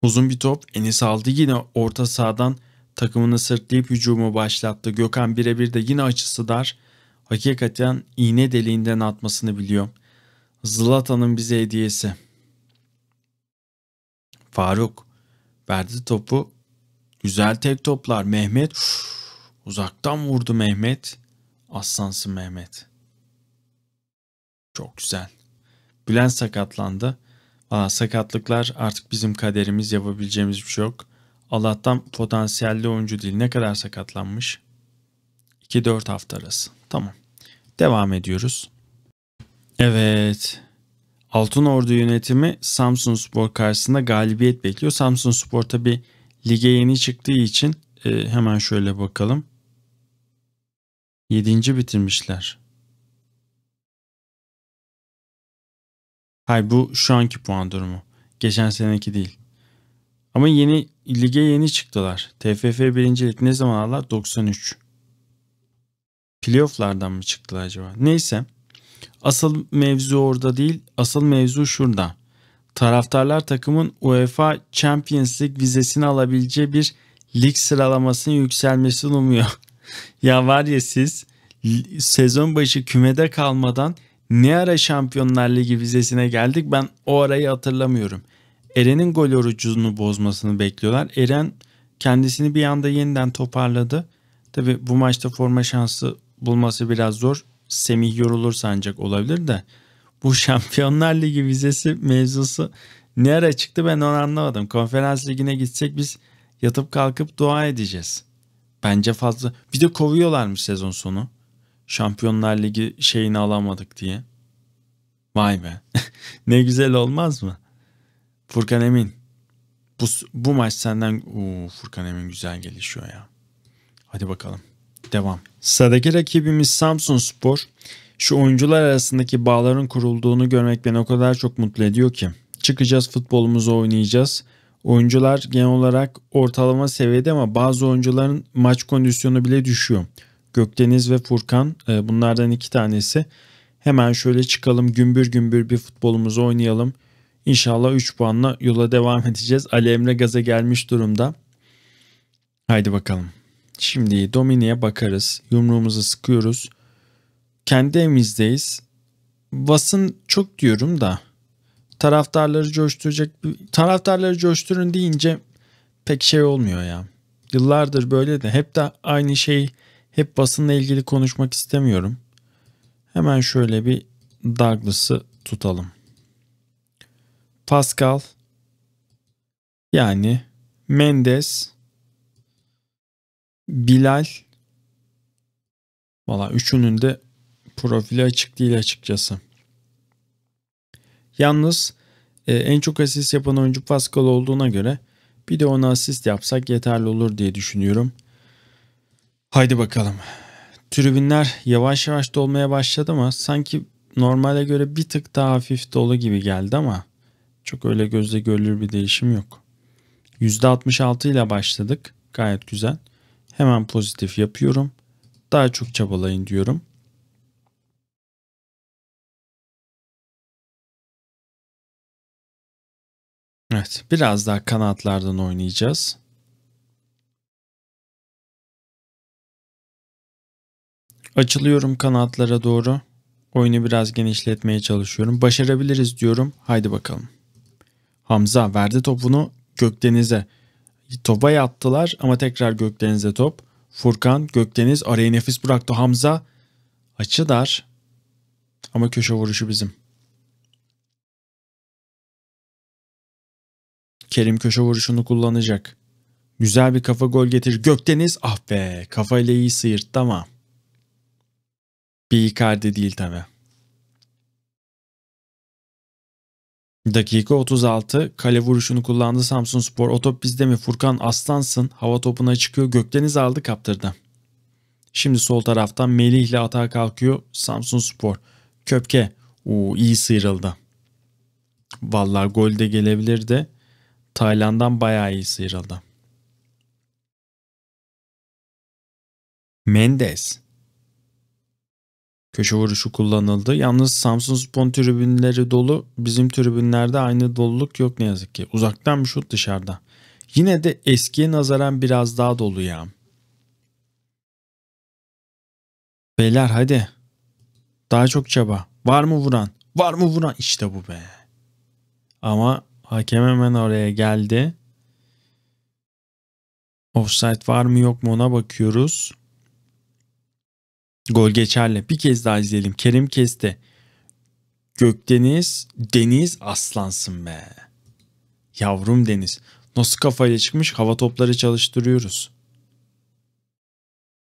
Uzun bir top. Enis aldı yine orta sahadan takımını sırtlayıp hücumu başlattı. Gökhan birebir de yine açısı dar. Hakikaten iğne deliğinden atmasını biliyor. Zlatan'ın bize hediyesi. Faruk verdi topu. Güzel tek toplar. Mehmet uf, uzaktan vurdu Mehmet. Aslansın Mehmet. Çok güzel. Bülent sakatlandı. Valla sakatlıklar artık bizim kaderimiz yapabileceğimiz bir şey yok. Allah'tan potansiyelli oyuncu değil. Ne kadar sakatlanmış? 2-4 hafta arası. Tamam. Devam ediyoruz. Evet. Altın Ordu yönetimi Samsun Spor karşısında galibiyet bekliyor. Samsun Spor tabi lige yeni çıktığı için e, hemen şöyle bakalım. 7. bitirmişler. Hay bu şu anki puan durumu. Geçen seneki değil. Ama yeni lige yeni çıktılar. TFF birincilik ne zaman aldılar? 93. Playoff'lardan mı çıktılar acaba? Neyse. Asıl mevzu orada değil. Asıl mevzu şurada. Taraftarlar takımın UEFA Champions League vizesini alabileceği bir lig sıralamasının yükselmesini umuyor. ya var ya siz sezon başı kümede kalmadan ne ara Şampiyonlar Ligi vizesine geldik ben o arayı hatırlamıyorum. Eren'in gol orucunu bozmasını bekliyorlar. Eren kendisini bir anda yeniden toparladı. Tabi bu maçta forma şansı bulması biraz zor. Semih yorulursa ancak olabilir de. Bu Şampiyonlar Ligi vizesi mevzusu ne ara çıktı ben onu anlamadım. Konferans Ligi'ne gitsek biz yatıp kalkıp dua edeceğiz. Bence fazla. Bir de kovuyorlarmış sezon sonu. Şampiyonlar Ligi şeyini alamadık diye. Vay be. ne güzel olmaz mı? Furkan Emin. Bu, bu maç senden Oo, Furkan Emin güzel gelişiyor ya. Hadi bakalım. Devam. Sıradaki rakibimiz Samsun Spor. Şu oyuncular arasındaki bağların kurulduğunu görmek beni o kadar çok mutlu ediyor ki. Çıkacağız futbolumuzu oynayacağız. Oyuncular genel olarak ortalama seviyede ama bazı oyuncuların maç kondisyonu bile düşüyor. Gökdeniz ve Furkan e, bunlardan iki tanesi. Hemen şöyle çıkalım gümbür gümbür bir futbolumuzu oynayalım. İnşallah 3 puanla yola devam edeceğiz. Ali Emre gaza gelmiş durumda. Haydi bakalım. Şimdi Domine'ye bakarız. Yumruğumuzu sıkıyoruz. Kendi evimizdeyiz. Vas'ın çok diyorum da taraftarları coşturacak taraftarları coşturun deyince pek şey olmuyor ya. Yıllardır böyle de hep de aynı şey hep basınla ilgili konuşmak istemiyorum. Hemen şöyle bir Douglas'ı tutalım. Pascal yani Mendes Bilal valla üçünün de profili açık değil açıkçası. Yalnız e, en çok asist yapan oyuncu Pascal olduğuna göre bir de ona asist yapsak yeterli olur diye düşünüyorum. Haydi bakalım. Tribünler yavaş yavaş dolmaya başladı ama sanki normale göre bir tık daha hafif dolu gibi geldi ama çok öyle gözle görülür bir değişim yok. %66 ile başladık. Gayet güzel. Hemen pozitif yapıyorum. Daha çok çabalayın diyorum. Evet, biraz daha kanatlardan oynayacağız. Açılıyorum kanatlara doğru. Oyunu biraz genişletmeye çalışıyorum. Başarabiliriz diyorum. Haydi bakalım. Hamza verdi topunu Gökdeniz'e. Topa yattılar ama tekrar Gökdeniz'e top. Furkan, Gökdeniz araya nefis bıraktı Hamza. Açı dar ama köşe vuruşu bizim. Kerim köşe vuruşunu kullanacak. Güzel bir kafa gol getir. Gökdeniz ah be kafayla iyi sıyırttı ama. Bir Icardi değil tabi. Dakika 36 kale vuruşunu kullandı Samsun Spor. O top bizde mi Furkan Aslansın hava topuna çıkıyor gökdeniz aldı kaptırdı. Şimdi sol taraftan Melih ile atağa kalkıyor Samsun Spor. Köpke Oo, iyi sıyrıldı. Vallahi gol de gelebilirdi. Tayland'dan bayağı iyi sıyrıldı. Mendes köşe vuruşu kullanıldı. Yalnız Samsun Spon tribünleri dolu. Bizim tribünlerde aynı doluluk yok ne yazık ki. Uzaktan bir şut dışarıda. Yine de eskiye nazaran biraz daha dolu ya. Beyler hadi. Daha çok çaba. Var mı vuran? Var mı vuran? İşte bu be. Ama hakem hemen oraya geldi. Offside var mı yok mu ona bakıyoruz. Gol geçerli. Bir kez daha izleyelim. Kerim Keste. Gökdeniz, Deniz aslansın be. Yavrum Deniz. Nasıl kafayla çıkmış hava topları çalıştırıyoruz.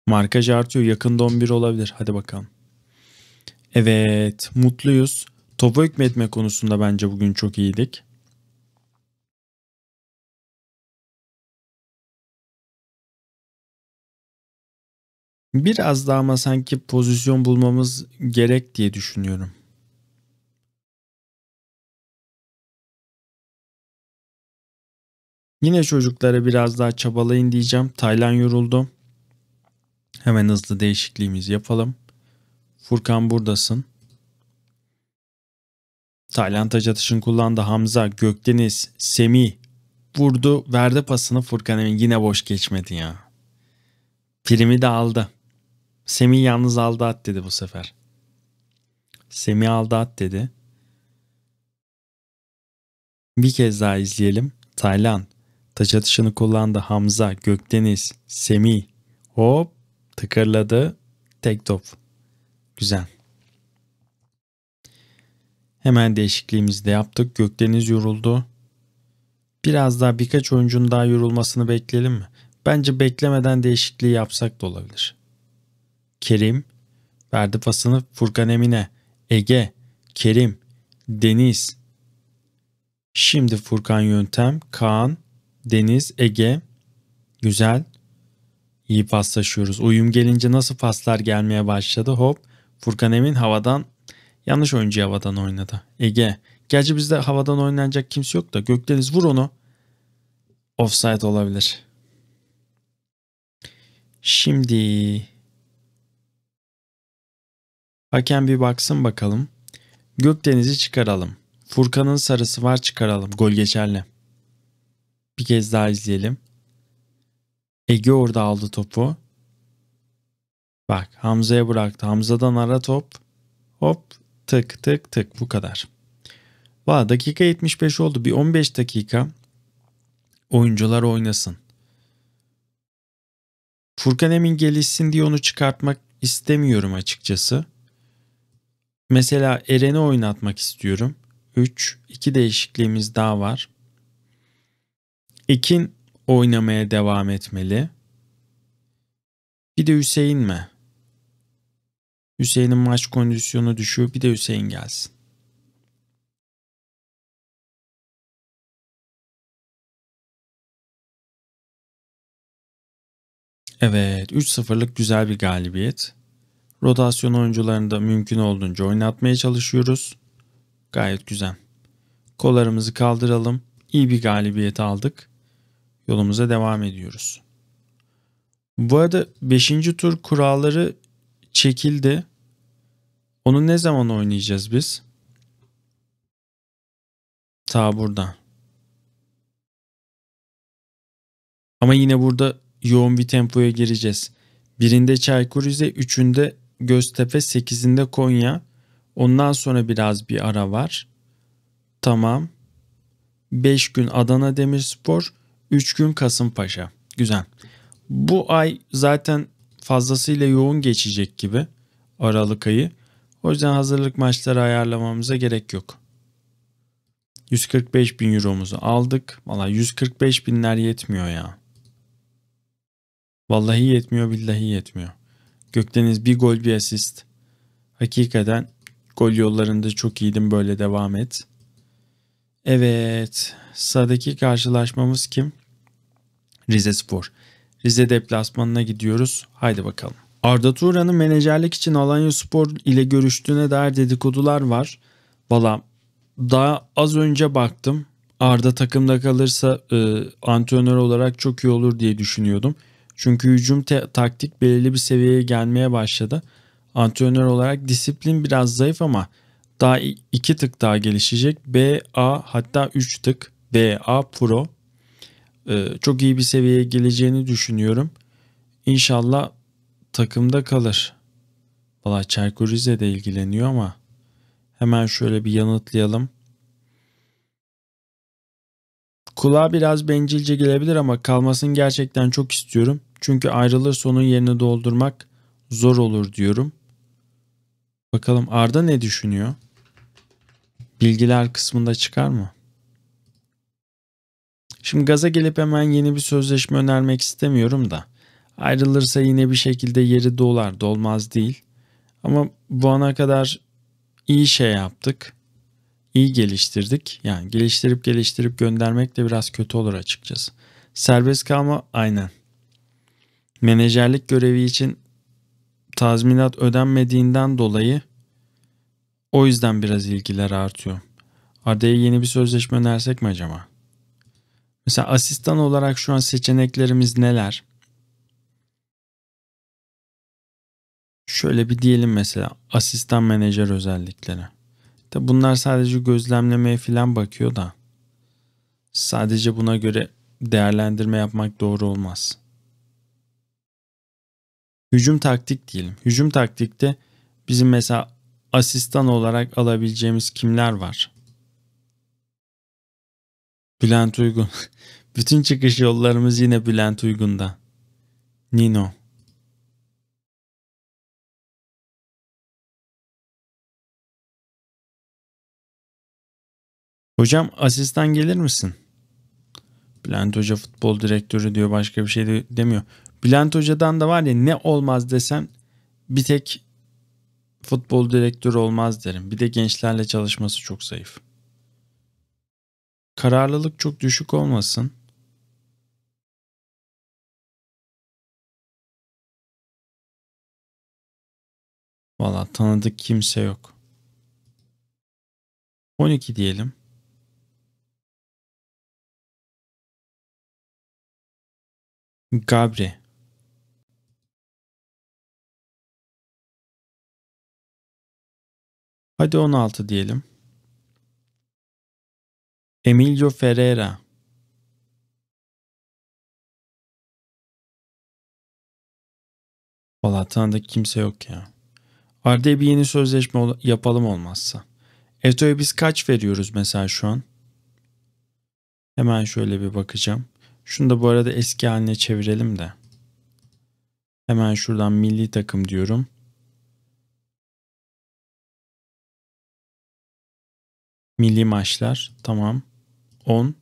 Markaj artıyor. Yakında 11 olabilir. Hadi bakalım. Evet mutluyuz. Topu hükmetme konusunda bence bugün çok iyiydik. Biraz daha ama sanki pozisyon bulmamız gerek diye düşünüyorum. Yine çocuklara biraz daha çabalayın diyeceğim. Taylan yoruldu. Hemen hızlı değişikliğimizi yapalım. Furkan buradasın. Taylan Tacatış'ın kullandı. Hamza, Gökdeniz, Semih vurdu. Verdi pasını Furkan Emin. Yine boş geçmedi ya. Primi de aldı. Semih yalnız aldı at dedi bu sefer. Semih aldı at dedi. Bir kez daha izleyelim. Taylan. Taç atışını kullandı Hamza, Gökdeniz, Semih. Hop tıkırladı. Tek top. Güzel. Hemen değişikliğimizi de yaptık. Gökdeniz yoruldu. Biraz daha birkaç oyuncunun daha yorulmasını bekleyelim mi? Bence beklemeden değişikliği yapsak da olabilir. Kerim, Berdifa sınıf Furkan Emine, Ege, Kerim, Deniz. Şimdi Furkan Yöntem, Kaan, Deniz, Ege. Güzel. İyi paslaşıyoruz. Uyum gelince nasıl paslar gelmeye başladı hop. Furkan Emin havadan yanlış oyuncu havadan oynadı. Ege. Gerçi bizde havadan oynanacak kimse yok da Gökdeniz vur onu. Offside olabilir. Şimdi Hakem bir baksın bakalım. Gökdeniz'i çıkaralım. Furkan'ın sarısı var çıkaralım. Gol geçerli. Bir kez daha izleyelim. Ege orada aldı topu. Bak Hamza'ya bıraktı. Hamza'dan ara top. Hop tık tık tık bu kadar. Valla dakika 75 oldu. Bir 15 dakika oyuncular oynasın. Furkan Emin gelişsin diye onu çıkartmak istemiyorum açıkçası. Mesela Eren'i oynatmak istiyorum. 3, 2 değişikliğimiz daha var. Ekin oynamaya devam etmeli. Bir de Hüseyin mi? Hüseyin'in maç kondisyonu düşüyor. Bir de Hüseyin gelsin. Evet 3-0'lık güzel bir galibiyet. Rotasyon oyuncularını da mümkün olduğunca oynatmaya çalışıyoruz. Gayet güzel. Kollarımızı kaldıralım. İyi bir galibiyet aldık. Yolumuza devam ediyoruz. Bu arada 5. tur kuralları çekildi. Onu ne zaman oynayacağız biz? Ta burada. Ama yine burada yoğun bir tempoya gireceğiz. Birinde Çaykur Rize, üçünde Göztepe 8'inde Konya. Ondan sonra biraz bir ara var. Tamam. 5 gün Adana Demirspor, 3 gün Kasımpaşa. Güzel. Bu ay zaten fazlasıyla yoğun geçecek gibi Aralık ayı. O yüzden hazırlık maçları ayarlamamıza gerek yok. 145 bin euromuzu aldık. Valla 145 binler yetmiyor ya. Vallahi yetmiyor billahi yetmiyor. Gökdeniz bir gol bir asist. Hakikaten gol yollarında çok iyiydim böyle devam et. Evet sağdaki karşılaşmamız kim? Rize Spor. Rize deplasmanına gidiyoruz. Haydi bakalım. Arda Turan'ın menajerlik için Alanya Spor ile görüştüğüne dair dedikodular var. Valla daha az önce baktım. Arda takımda kalırsa e, antrenör olarak çok iyi olur diye düşünüyordum. Çünkü hücum taktik belirli bir seviyeye gelmeye başladı. Antrenör olarak disiplin biraz zayıf ama daha iki tık daha gelişecek. BA hatta 3 tık BA Pro ee, çok iyi bir seviyeye geleceğini düşünüyorum. İnşallah takımda kalır. Valla Çaykur Rize de ilgileniyor ama hemen şöyle bir yanıtlayalım. Kulağa biraz bencilce gelebilir ama kalmasını gerçekten çok istiyorum. Çünkü ayrılırsa onun yerini doldurmak zor olur diyorum. Bakalım Arda ne düşünüyor? Bilgiler kısmında çıkar mı? Şimdi gaza gelip hemen yeni bir sözleşme önermek istemiyorum da. Ayrılırsa yine bir şekilde yeri dolar dolmaz değil. Ama bu ana kadar iyi şey yaptık. İyi geliştirdik. Yani geliştirip geliştirip göndermek de biraz kötü olur açıkçası. Serbest kalma aynen menajerlik görevi için tazminat ödenmediğinden dolayı o yüzden biraz ilgiler artıyor. Arda'ya yeni bir sözleşme önersek mi acaba? Mesela asistan olarak şu an seçeneklerimiz neler? Şöyle bir diyelim mesela asistan menajer özellikleri. De bunlar sadece gözlemlemeye falan bakıyor da sadece buna göre değerlendirme yapmak doğru olmaz.'' hücum taktik diyelim. Hücum taktikte bizim mesela asistan olarak alabileceğimiz kimler var? Bülent Uygun. Bütün çıkış yollarımız yine Bülent Uygun'da. Nino. Hocam asistan gelir misin? Bülent Hoca futbol direktörü diyor başka bir şey de demiyor. Bülent Hoca'dan da var ya ne olmaz desem bir tek futbol direktörü olmaz derim. Bir de gençlerle çalışması çok zayıf. Kararlılık çok düşük olmasın. Valla tanıdık kimse yok. 12 diyelim. Gabri. Hadi 16 diyelim. Emilio Ferreira Valla tanıdık kimse yok ya. Arda'ya bir yeni sözleşme yapalım olmazsa. Eto'ya biz kaç veriyoruz mesela şu an? Hemen şöyle bir bakacağım. Şunu da bu arada eski haline çevirelim de. Hemen şuradan milli takım diyorum. Milli maçlar. Tamam. 10.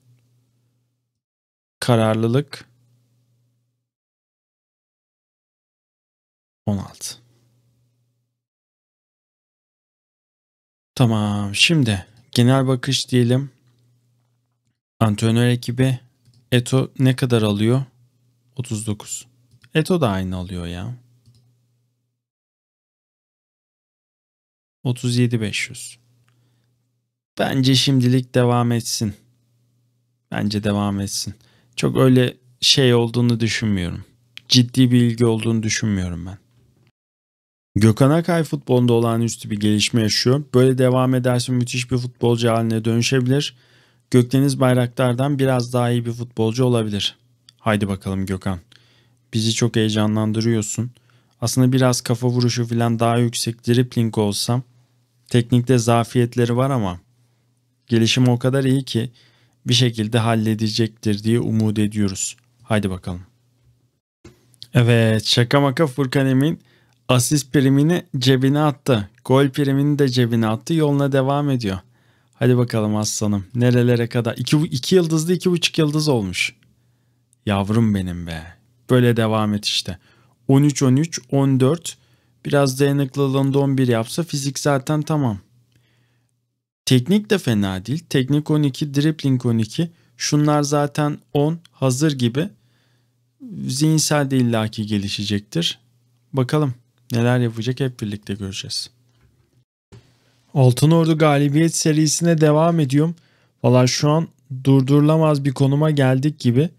Kararlılık. 16. Tamam. Şimdi genel bakış diyelim. Antrenör ekibi Eto ne kadar alıyor? 39. Eto da aynı alıyor ya. 37 500. Bence şimdilik devam etsin. Bence devam etsin. Çok öyle şey olduğunu düşünmüyorum. Ciddi bir ilgi olduğunu düşünmüyorum ben. Gökhan Akay futbolunda olağanüstü bir gelişme yaşıyor. Böyle devam ederse müthiş bir futbolcu haline dönüşebilir. Gökdeniz Bayraktar'dan biraz daha iyi bir futbolcu olabilir. Haydi bakalım Gökhan. Bizi çok heyecanlandırıyorsun. Aslında biraz kafa vuruşu falan daha yüksek dripling olsam. Teknikte zafiyetleri var ama Gelişim o kadar iyi ki bir şekilde halledecektir diye umut ediyoruz. Haydi bakalım. Evet şaka maka Furkan Emin asist primini cebine attı. Gol primini de cebine attı. Yoluna devam ediyor. Hadi bakalım aslanım. Nerelere kadar? İki, iki yıldızlı iki buçuk yıldız olmuş. Yavrum benim be. Böyle devam et işte. 13-13, 14. Biraz dayanıklılığında 11 yapsa fizik zaten tamam. Teknik de fena değil. Teknik 12, dribbling 12. Şunlar zaten 10 hazır gibi. Zihinsel de illaki gelişecektir. Bakalım neler yapacak hep birlikte göreceğiz. Altın Ordu galibiyet serisine devam ediyorum. Valla şu an durdurulamaz bir konuma geldik gibi.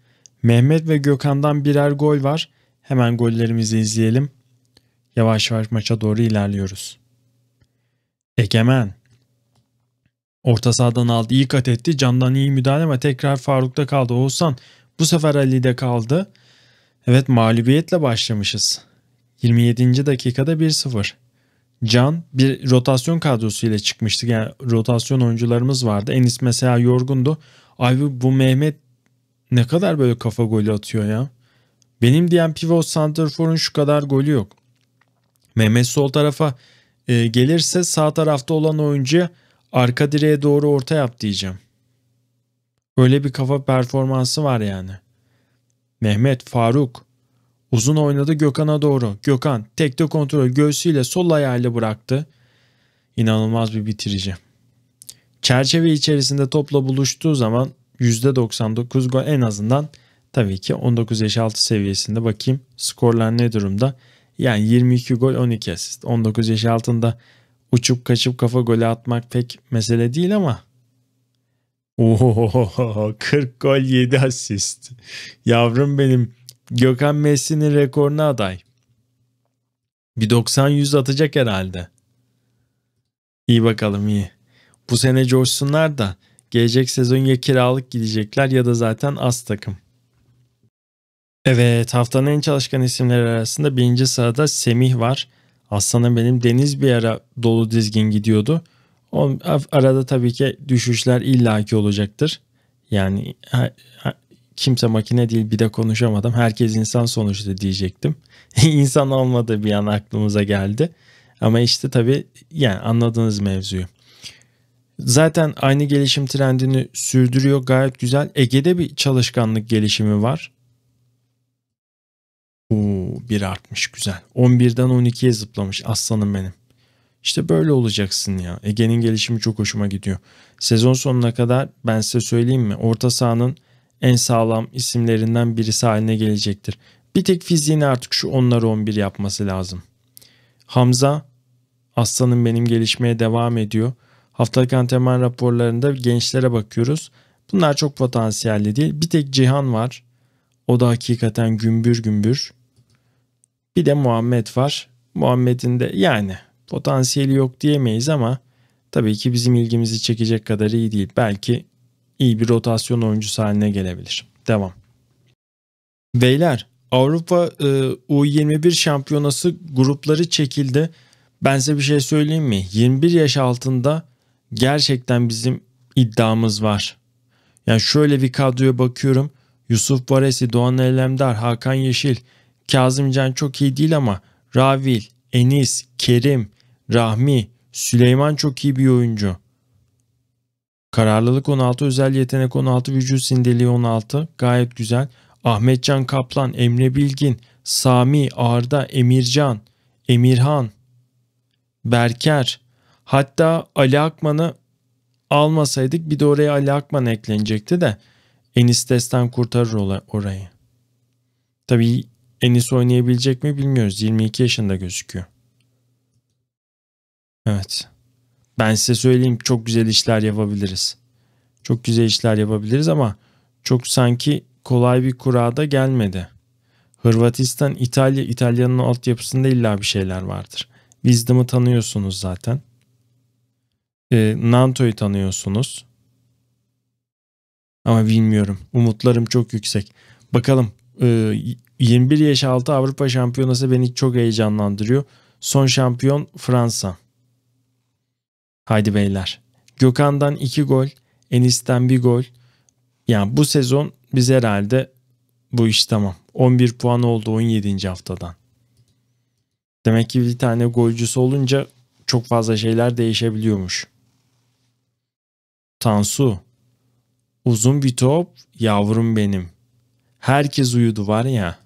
Mehmet ve Gökhan'dan birer gol var. Hemen gollerimizi izleyelim. Yavaş yavaş maça doğru ilerliyoruz. Egemen Orta sahadan aldı. iyi kat etti. Candan iyi müdahale ama tekrar Faruk'ta kaldı. Oğuzhan bu sefer Ali'de kaldı. Evet mağlubiyetle başlamışız. 27. dakikada 1-0. Can bir rotasyon kadrosu ile çıkmıştı. Yani rotasyon oyuncularımız vardı. Enis mesela yorgundu. Ay bu Mehmet ne kadar böyle kafa golü atıyor ya. Benim diyen pivot santrforun şu kadar golü yok. Mehmet sol tarafa e, gelirse sağ tarafta olan oyuncuya Arka direğe doğru orta yap diyeceğim. Öyle bir kafa performansı var yani. Mehmet, Faruk. Uzun oynadı Gökhan'a doğru. Gökhan tekte kontrol göğsüyle sol ayağıyla bıraktı. İnanılmaz bir bitirici. Çerçeve içerisinde topla buluştuğu zaman %99 gol en azından tabii ki 19 yaş altı seviyesinde bakayım skorlar ne durumda. Yani 22 gol 12 asist. 19 yaş altında uçup kaçıp kafa golü atmak pek mesele değil ama. Oho 40 gol 7 asist. Yavrum benim Gökhan Messi'nin rekoruna aday. Bir 90-100 atacak herhalde. İyi bakalım iyi. Bu sene coşsunlar da gelecek sezon ya kiralık gidecekler ya da zaten az takım. Evet haftanın en çalışkan isimleri arasında birinci sırada Semih var. Aslanım benim deniz bir ara dolu dizgin gidiyordu. O arada tabii ki düşüşler illaki olacaktır. Yani kimse makine değil bir de konuşamadım. Herkes insan sonuçta diyecektim. İnsan olmadı bir an aklımıza geldi. Ama işte tabii yani anladığınız mevzuyu. Zaten aynı gelişim trendini sürdürüyor gayet güzel. Ege'de bir çalışkanlık gelişimi var. Oo, bir artmış güzel. 11'den 12'ye zıplamış aslanım benim. İşte böyle olacaksın ya. Ege'nin gelişimi çok hoşuma gidiyor. Sezon sonuna kadar ben size söyleyeyim mi? Orta sahanın en sağlam isimlerinden birisi haline gelecektir. Bir tek fiziğini artık şu onları 11 yapması lazım. Hamza aslanım benim gelişmeye devam ediyor. Haftalık antrenman raporlarında gençlere bakıyoruz. Bunlar çok potansiyelli değil. Bir tek Cihan var. O da hakikaten gümbür gümbür. Bir de Muhammed var. Muhammed'in de yani potansiyeli yok diyemeyiz ama tabii ki bizim ilgimizi çekecek kadar iyi değil. Belki iyi bir rotasyon oyuncusu haline gelebilir. Devam. Beyler Avrupa e, U21 şampiyonası grupları çekildi. Ben size bir şey söyleyeyim mi? 21 yaş altında gerçekten bizim iddiamız var. Yani şöyle bir kadroya bakıyorum. Yusuf Baresi, Doğan Elemdar, Hakan Yeşil, Kazımcan çok iyi değil ama Ravil, Enis, Kerim, Rahmi, Süleyman çok iyi bir oyuncu. Kararlılık 16, özel yetenek 16, vücut sindeliği 16 gayet güzel. Ahmetcan Kaplan, Emre Bilgin, Sami, Arda, Emircan, Emirhan, Berker. Hatta Ali Akman'ı almasaydık bir de oraya Ali Akman eklenecekti de Enis Destan kurtarır orayı. Tabii Enis oynayabilecek mi bilmiyoruz. 22 yaşında gözüküyor. Evet. Ben size söyleyeyim çok güzel işler yapabiliriz. Çok güzel işler yapabiliriz ama çok sanki kolay bir kura da gelmedi. Hırvatistan, İtalya, İtalya'nın altyapısında illa bir şeyler vardır. Wisdom'ı tanıyorsunuz zaten. E, Nanto'yu tanıyorsunuz. Ama bilmiyorum. Umutlarım çok yüksek. Bakalım e, 21 yaş altı Avrupa Şampiyonası beni çok heyecanlandırıyor. Son şampiyon Fransa. Haydi beyler. Gökhan'dan 2 gol, Enis'ten 1 gol. Yani bu sezon biz herhalde bu iş tamam. 11 puan oldu 17. haftadan. Demek ki bir tane golcüsü olunca çok fazla şeyler değişebiliyormuş. Tansu. Uzun bir top yavrum benim. Herkes uyudu var ya.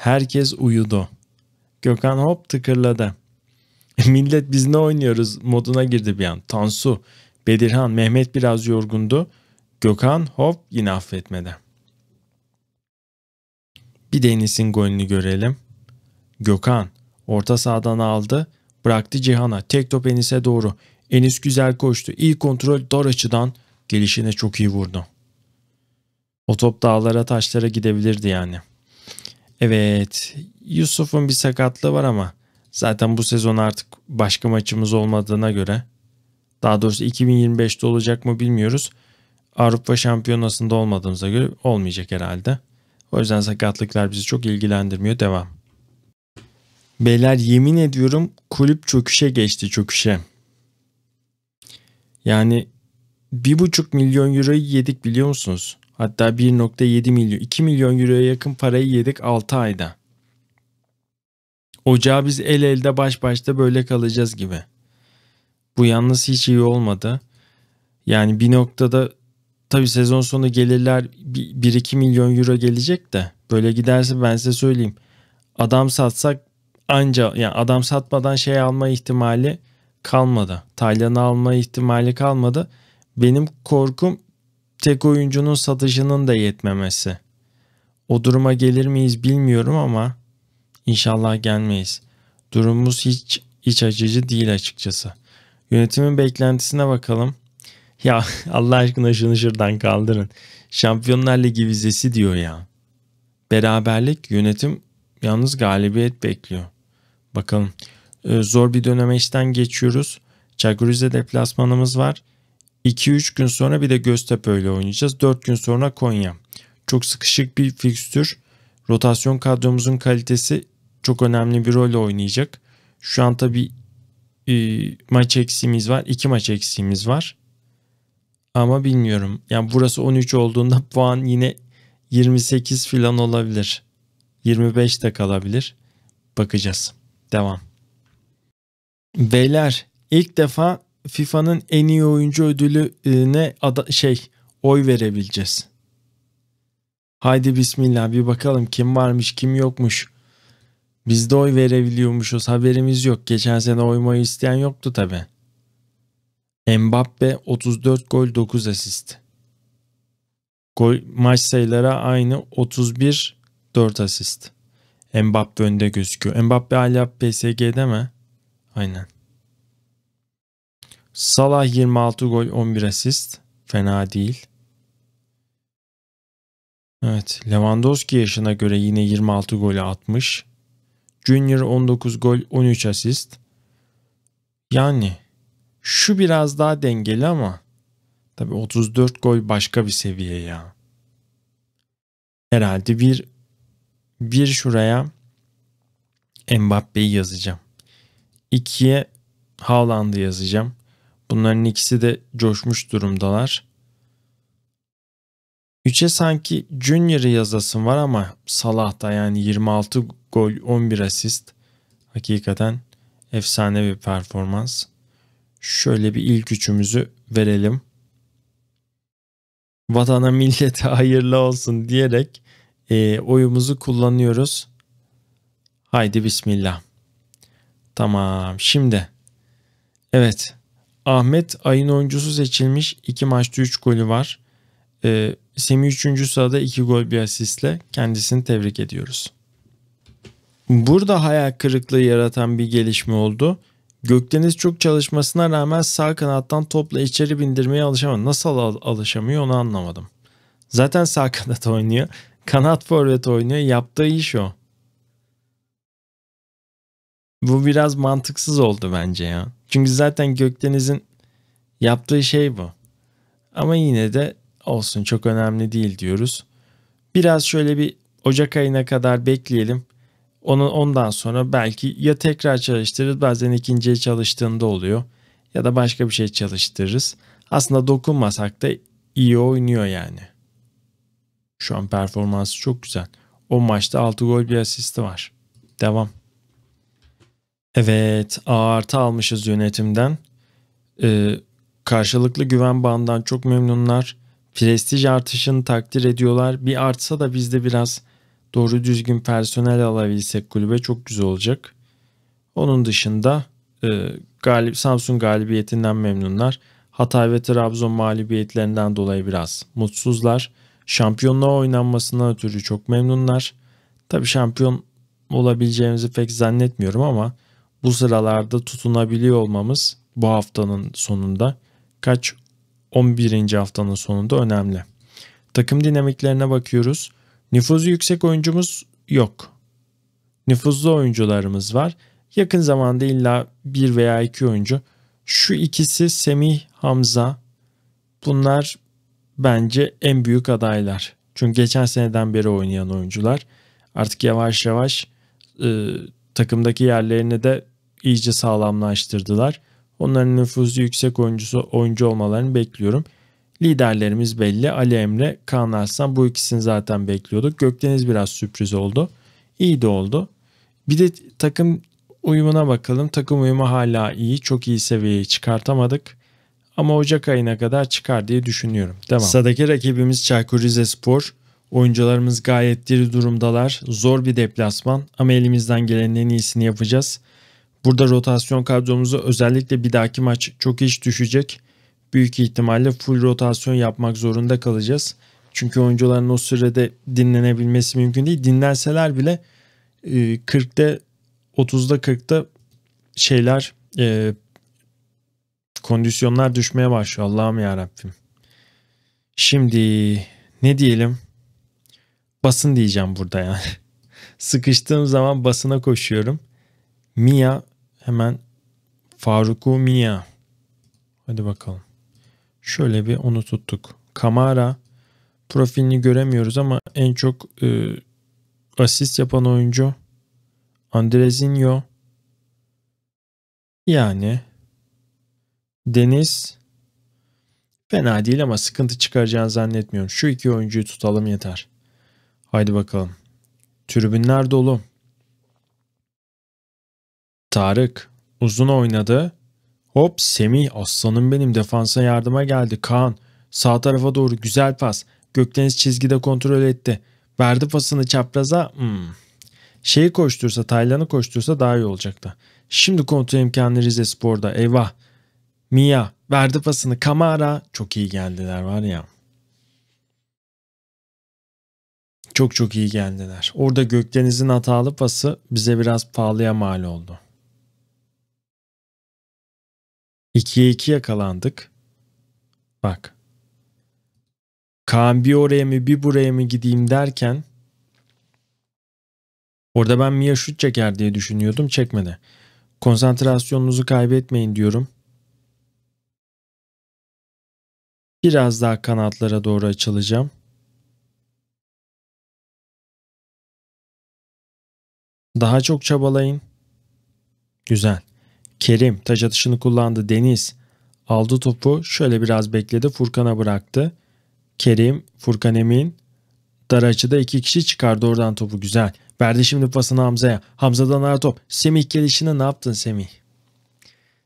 Herkes uyudu. Gökhan hop tıkırladı. Millet biz ne oynuyoruz moduna girdi bir an. Tansu, Bedirhan, Mehmet biraz yorgundu. Gökhan hop yine affetmedi. Bir Deniz'in golünü görelim. Gökhan orta sahadan aldı. Bıraktı Cihan'a. Tek top Enis'e doğru. Enis güzel koştu. İyi kontrol dar açıdan gelişine çok iyi vurdu. O top dağlara taşlara gidebilirdi yani. Evet Yusuf'un bir sakatlığı var ama zaten bu sezon artık başka maçımız olmadığına göre daha doğrusu 2025'te olacak mı bilmiyoruz. Avrupa Şampiyonası'nda olmadığımıza göre olmayacak herhalde. O yüzden sakatlıklar bizi çok ilgilendirmiyor. Devam. Beyler yemin ediyorum kulüp çöküşe geçti çöküşe. Yani bir buçuk milyon euroyu yedik biliyor musunuz? Hatta 1.7 milyon, 2 milyon euroya yakın parayı yedik 6 ayda. Ocağa biz el elde baş başta böyle kalacağız gibi. Bu yalnız hiç iyi olmadı. Yani bir noktada tabi sezon sonu gelirler 1-2 milyon euro gelecek de böyle giderse ben size söyleyeyim. Adam satsak anca yani adam satmadan şey alma ihtimali kalmadı. Taylan'ı alma ihtimali kalmadı. Benim korkum tek oyuncunun satışının da yetmemesi. O duruma gelir miyiz bilmiyorum ama inşallah gelmeyiz. Durumumuz hiç iç açıcı değil açıkçası. Yönetimin beklentisine bakalım. Ya Allah aşkına şunu şuradan kaldırın. Şampiyonlar Ligi vizesi diyor ya. Beraberlik yönetim yalnız galibiyet bekliyor. Bakalım. Ee, zor bir döneme işten geçiyoruz. Çagrize deplasmanımız var. 2-3 gün sonra bir de Göztepe ile oynayacağız. 4 gün sonra Konya. Çok sıkışık bir fikstür. Rotasyon kadromuzun kalitesi çok önemli bir rol oynayacak. Şu an tabi e, maç eksiğimiz var. 2 maç eksiğimiz var. Ama bilmiyorum. Yani burası 13 olduğunda puan yine 28 filan olabilir. 25 de kalabilir. Bakacağız. Devam. Beyler ilk defa FIFA'nın en iyi oyuncu ödülüne ada- şey oy verebileceğiz. Haydi bismillah bir bakalım kim varmış kim yokmuş. Biz de oy verebiliyormuşuz haberimiz yok. Geçen sene oymayı isteyen yoktu tabi. Mbappe 34 gol 9 asist. Gol maç sayıları aynı 31 4 asist. Mbappe önde gözüküyor. Mbappe hala PSG'de mi? Aynen. Salah 26 gol 11 asist. Fena değil. Evet Lewandowski yaşına göre yine 26 gol atmış. Junior 19 gol 13 asist. Yani şu biraz daha dengeli ama tabi 34 gol başka bir seviye ya. Herhalde bir bir şuraya Mbappe'yi yazacağım. 2'ye Haaland'ı yazacağım. Bunların ikisi de coşmuş durumdalar. 3'e sanki Junior'ı yazasım var ama Salah da yani 26 gol 11 asist. Hakikaten efsane bir performans. Şöyle bir ilk üçümüzü verelim. Vatana millete hayırlı olsun diyerek e, oyumuzu kullanıyoruz. Haydi bismillah. Tamam şimdi. Evet Ahmet ayın oyuncusu seçilmiş 2 maçta 3 golü var. Ee, Semih 3. sırada 2 gol bir asistle kendisini tebrik ediyoruz. Burada hayal kırıklığı yaratan bir gelişme oldu. Gökdeniz çok çalışmasına rağmen sağ kanattan topla içeri bindirmeye alışamadı. Nasıl al- alışamıyor onu anlamadım. Zaten sağ kanat oynuyor. Kanat forvet oynuyor. Yaptığı iş o. Bu biraz mantıksız oldu bence ya. Çünkü zaten Gökdeniz'in yaptığı şey bu. Ama yine de olsun çok önemli değil diyoruz. Biraz şöyle bir Ocak ayına kadar bekleyelim. Onu ondan sonra belki ya tekrar çalıştırırız bazen ikinciye çalıştığında oluyor ya da başka bir şey çalıştırırız. Aslında dokunmasak da iyi oynuyor yani. Şu an performansı çok güzel. O maçta 6 gol bir asisti var. Devam. Evet artı almışız yönetimden. Ee, karşılıklı güven bağından çok memnunlar. Prestij artışını takdir ediyorlar. Bir artsa da bizde biraz doğru düzgün personel alabilsek kulübe çok güzel olacak. Onun dışında e, galip Samsun galibiyetinden memnunlar. Hatay ve Trabzon mağlubiyetlerinden dolayı biraz mutsuzlar. Şampiyonluğa oynanmasından ötürü çok memnunlar. Tabi şampiyon olabileceğimizi pek zannetmiyorum ama bu sıralarda tutunabiliyor olmamız bu haftanın sonunda kaç 11. haftanın sonunda önemli. Takım dinamiklerine bakıyoruz. Nüfuzu yüksek oyuncumuz yok. Nüfuzlu oyuncularımız var. Yakın zamanda illa bir veya iki oyuncu. Şu ikisi Semih, Hamza. Bunlar bence en büyük adaylar. Çünkü geçen seneden beri oynayan oyuncular artık yavaş yavaş e, takımdaki yerlerini de iyice sağlamlaştırdılar. Onların nüfuzu yüksek oyuncusu oyuncu olmalarını bekliyorum. Liderlerimiz belli. Ali Emre, Kaan Arslan bu ikisini zaten bekliyorduk. Gökdeniz biraz sürpriz oldu. İyi de oldu. Bir de takım uyumuna bakalım. Takım uyumu hala iyi. Çok iyi seviyeyi çıkartamadık. Ama Ocak ayına kadar çıkar diye düşünüyorum. Devam. Sadaki rakibimiz Çaykur Rizespor. Oyuncularımız gayet diri durumdalar. Zor bir deplasman ama elimizden gelenin en iyisini yapacağız. Burada rotasyon kadromuzu özellikle bir dahaki maç çok iş düşecek. Büyük ihtimalle full rotasyon yapmak zorunda kalacağız. Çünkü oyuncuların o sürede dinlenebilmesi mümkün değil. Dinlenseler bile 40'ta 30'da 40'ta şeyler e, kondisyonlar düşmeye başlıyor. Allah'ım yarabbim Şimdi ne diyelim? Basın diyeceğim burada yani. Sıkıştığım zaman basına koşuyorum. Mia hemen Faruku Mia. Hadi bakalım. Şöyle bir onu tuttuk. Kamara profilini göremiyoruz ama en çok e, asist yapan oyuncu Andrezinho yani Deniz fena değil ama sıkıntı çıkaracağını zannetmiyorum. Şu iki oyuncuyu tutalım yeter. Haydi bakalım. Tribünler dolu. Tarık uzun oynadı. Hop Semih aslanım benim defansa yardıma geldi. Kaan sağ tarafa doğru güzel pas. Gökdeniz çizgide kontrol etti. Verdi pasını çapraza. Hmm. Şeyi koştursa Taylan'ı koştursa daha iyi olacaktı. Şimdi kontrol imkanı Rize Spor'da. Eyvah. Mia verdi pasını Kamara. Çok iyi geldiler var ya. Çok çok iyi geldiler. Orada Gökdeniz'in hatalı pası bize biraz pahalıya mal oldu. 2'ye 2 yakalandık. Bak. Kaan bir oraya mı bir buraya mı gideyim derken orada ben Mia şut çeker diye düşünüyordum. Çekmedi. Konsantrasyonunuzu kaybetmeyin diyorum. Biraz daha kanatlara doğru açılacağım. Daha çok çabalayın. Güzel. Kerim taç atışını kullandı. Deniz aldı topu şöyle biraz bekledi. Furkan'a bıraktı. Kerim, Furkan Emin. Dar açıda iki kişi çıkardı oradan topu. Güzel. Verdi şimdi pasını Hamza'ya. Hamza'dan ara top. Semih gelişine ne yaptın Semih?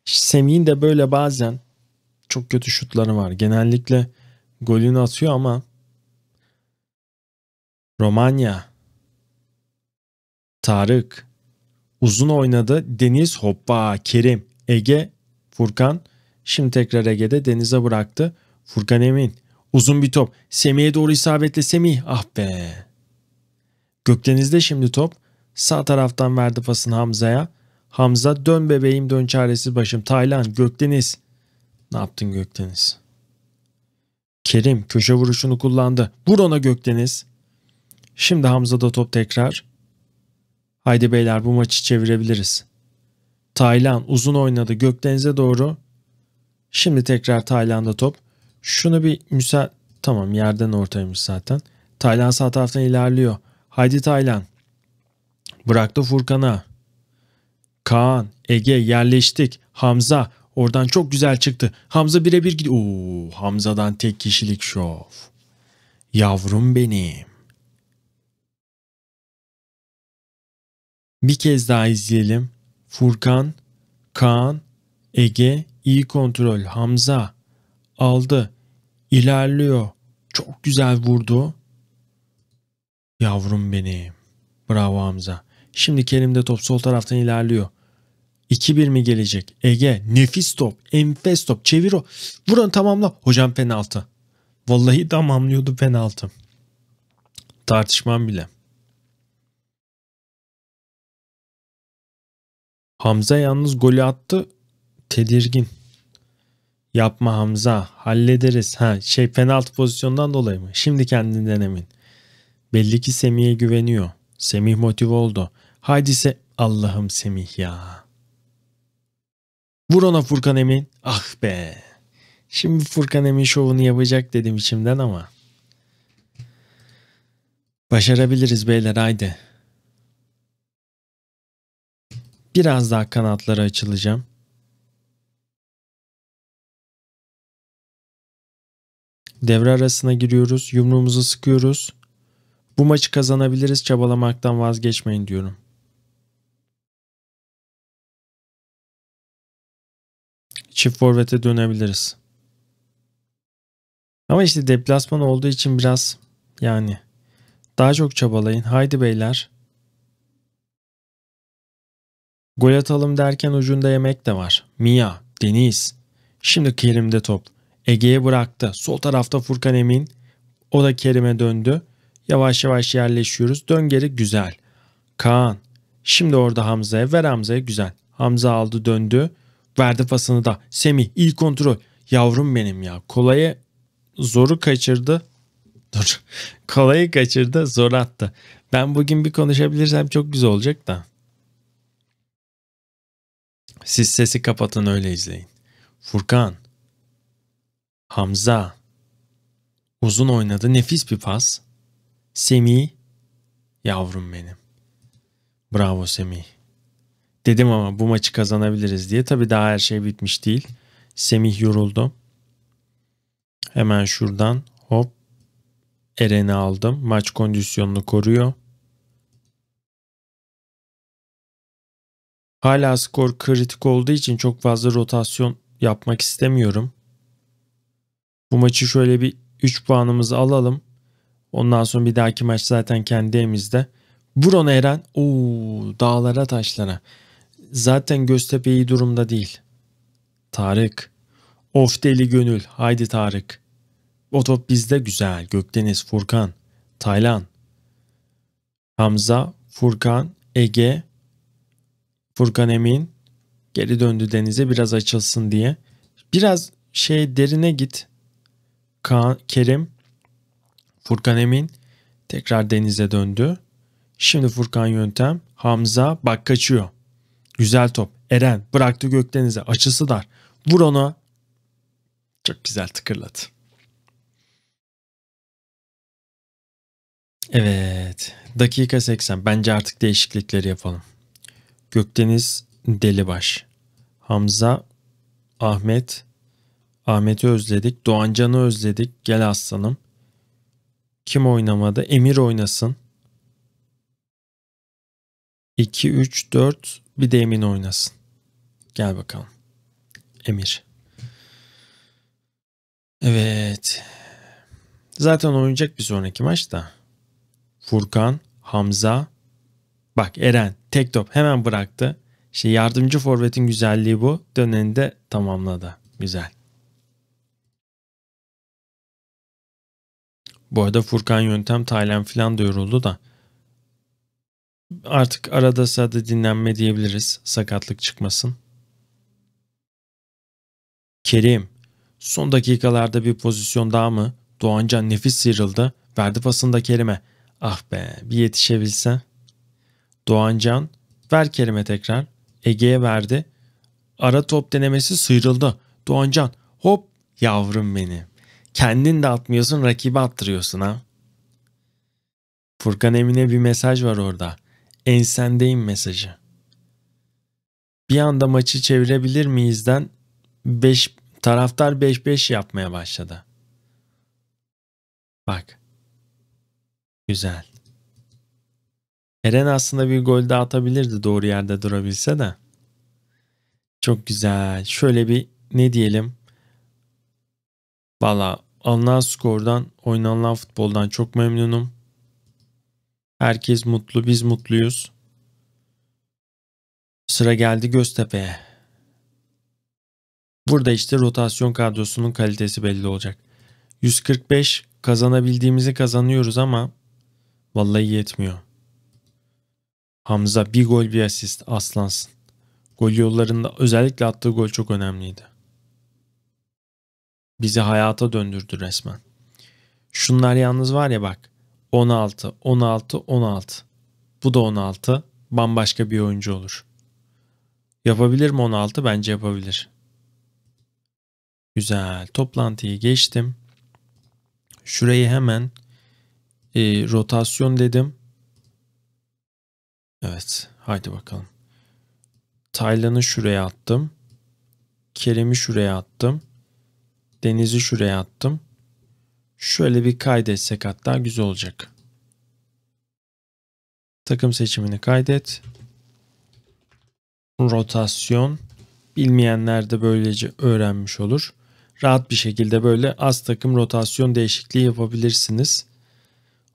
Semih'in de böyle bazen çok kötü şutları var. Genellikle golünü atıyor ama Romanya Tarık Uzun oynadı Deniz hoppa Kerim, Ege, Furkan. Şimdi tekrar Ege'de Deniz'e bıraktı. Furkan Emin. Uzun bir top. Semih'e doğru isabetle Semih. Ah be. Gökdeniz'de şimdi top. Sağ taraftan verdi pasını Hamza'ya. Hamza dön bebeğim dön çaresiz başım. Taylan Gökdeniz. Ne yaptın Gökdeniz? Kerim köşe vuruşunu kullandı. Vur ona Gökdeniz. Şimdi Hamza'da top tekrar. Haydi beyler bu maçı çevirebiliriz. Taylan uzun oynadı Gökdeniz'e doğru. Şimdi tekrar Taylan'da top. Şunu bir müsa... Tamam yerden ortaymış zaten. Taylan sağ taraftan ilerliyor. Haydi Taylan. Bıraktı Furkan'a. Kaan, Ege yerleştik. Hamza oradan çok güzel çıktı. Hamza birebir gidiyor. Hamza'dan tek kişilik şov. Yavrum benim. Bir kez daha izleyelim. Furkan, Kaan, Ege, iyi kontrol, Hamza aldı, ilerliyor. Çok güzel vurdu. Yavrum benim. Bravo Hamza. Şimdi Kerim de top sol taraftan ilerliyor. 2-1 mi gelecek? Ege nefis top, enfes top. Çevir o. Vuran tamamla. Hocam penaltı. Vallahi tamamlıyordu penaltı. Tartışmam bile. Hamza yalnız golü attı. Tedirgin. Yapma Hamza. Hallederiz. Ha şey penaltı pozisyondan dolayı mı? Şimdi kendinden emin. Belli ki Semih'e güveniyor. Semih motive oldu. Haydi se Allah'ım Semih ya. Vur ona Furkan Emin. Ah be. Şimdi Furkan Emin şovunu yapacak dedim içimden ama. Başarabiliriz beyler haydi. Biraz daha kanatları açılacağım. Devre arasına giriyoruz. Yumruğumuzu sıkıyoruz. Bu maçı kazanabiliriz. Çabalamaktan vazgeçmeyin diyorum. Çift forvete dönebiliriz. Ama işte deplasman olduğu için biraz yani daha çok çabalayın. Haydi beyler. Gol atalım derken ucunda yemek de var. Mia, Deniz. Şimdi Kerim'de top. Ege'ye bıraktı. Sol tarafta Furkan Emin. O da Kerim'e döndü. Yavaş yavaş yerleşiyoruz. Dön geri güzel. Kaan. Şimdi orada Hamza'ya. Ver Hamza'ya güzel. Hamza aldı döndü. Verdi pasını da. Semih iyi kontrol. Yavrum benim ya. Kolaya zoru kaçırdı. Dur. Kolayı kaçırdı zor attı. Ben bugün bir konuşabilirsem çok güzel olacak da. Siz sesi kapatın öyle izleyin. Furkan. Hamza. Uzun oynadı. Nefis bir pas. Semih. Yavrum benim. Bravo Semih. Dedim ama bu maçı kazanabiliriz diye. Tabii daha her şey bitmiş değil. Semih yoruldu. Hemen şuradan hop Eren'i aldım. Maç kondisyonunu koruyor. Hala skor kritik olduğu için çok fazla rotasyon yapmak istemiyorum. Bu maçı şöyle bir 3 puanımızı alalım. Ondan sonra bir dahaki maç zaten kendi evimizde. Vur Eren. Ooo dağlara taşlara. Zaten Göztepe iyi durumda değil. Tarık. Of deli gönül. Haydi Tarık. O top bizde güzel. Gökdeniz, Furkan, Taylan. Hamza, Furkan, Ege, Furkan Emin geri döndü denize biraz açılsın diye. Biraz şey derine git. Ka Kerim Furkan Emin tekrar denize döndü. Şimdi Furkan Yöntem Hamza bak kaçıyor. Güzel top. Eren bıraktı göktenize açısı dar. Vur ona. Çok güzel tıkırladı. Evet. Dakika 80. Bence artık değişiklikleri yapalım. Gökdeniz Delibaş, Hamza, Ahmet, Ahmet'i özledik, Doğancan'ı özledik, gel aslanım. Kim oynamadı? Emir oynasın. 2, 3, 4 bir de Emin oynasın. Gel bakalım. Emir. Evet. Zaten oynayacak bir sonraki maçta. Furkan, Hamza, Bak Eren tek top hemen bıraktı. Şey yardımcı forvetin güzelliği bu. Döneni de tamamladı. Güzel. Bu arada Furkan Yöntem Taylan filan da yoruldu da. Artık arada sırada dinlenme diyebiliriz. Sakatlık çıkmasın. Kerim. Son dakikalarda bir pozisyon daha mı? Doğancan nefis sıyrıldı. Verdi pasını da Kerim'e. Ah be bir yetişebilse. Doğancan ver Kerim'e tekrar. Ege'ye verdi. Ara top denemesi sıyrıldı. Doğancan hop yavrum beni. Kendin de atmıyorsun rakibi attırıyorsun ha. Furkan Emin'e bir mesaj var orada. Ensendeyim mesajı. Bir anda maçı çevirebilir miyizden 5 taraftar 5-5 yapmaya başladı. Bak. Güzel. Eren aslında bir gol de atabilirdi doğru yerde durabilse de. Çok güzel. Şöyle bir ne diyelim. Valla alınan skordan, oynanılan futboldan çok memnunum. Herkes mutlu, biz mutluyuz. Sıra geldi Göztepe'ye. Burada işte rotasyon kadrosunun kalitesi belli olacak. 145 kazanabildiğimizi kazanıyoruz ama vallahi yetmiyor. Hamza bir gol bir asist aslansın. Gol yollarında özellikle attığı gol çok önemliydi. Bizi hayata döndürdü resmen. Şunlar yalnız var ya bak. 16, 16, 16. Bu da 16. Bambaşka bir oyuncu olur. Yapabilir mi 16? Bence yapabilir. Güzel. Toplantıyı geçtim. Şurayı hemen e, rotasyon dedim. Evet. Haydi bakalım. Taylan'ı şuraya attım. Kerem'i şuraya attım. Deniz'i şuraya attım. Şöyle bir kaydetsek hatta güzel olacak. Takım seçimini kaydet. Rotasyon. Bilmeyenler de böylece öğrenmiş olur. Rahat bir şekilde böyle az takım rotasyon değişikliği yapabilirsiniz.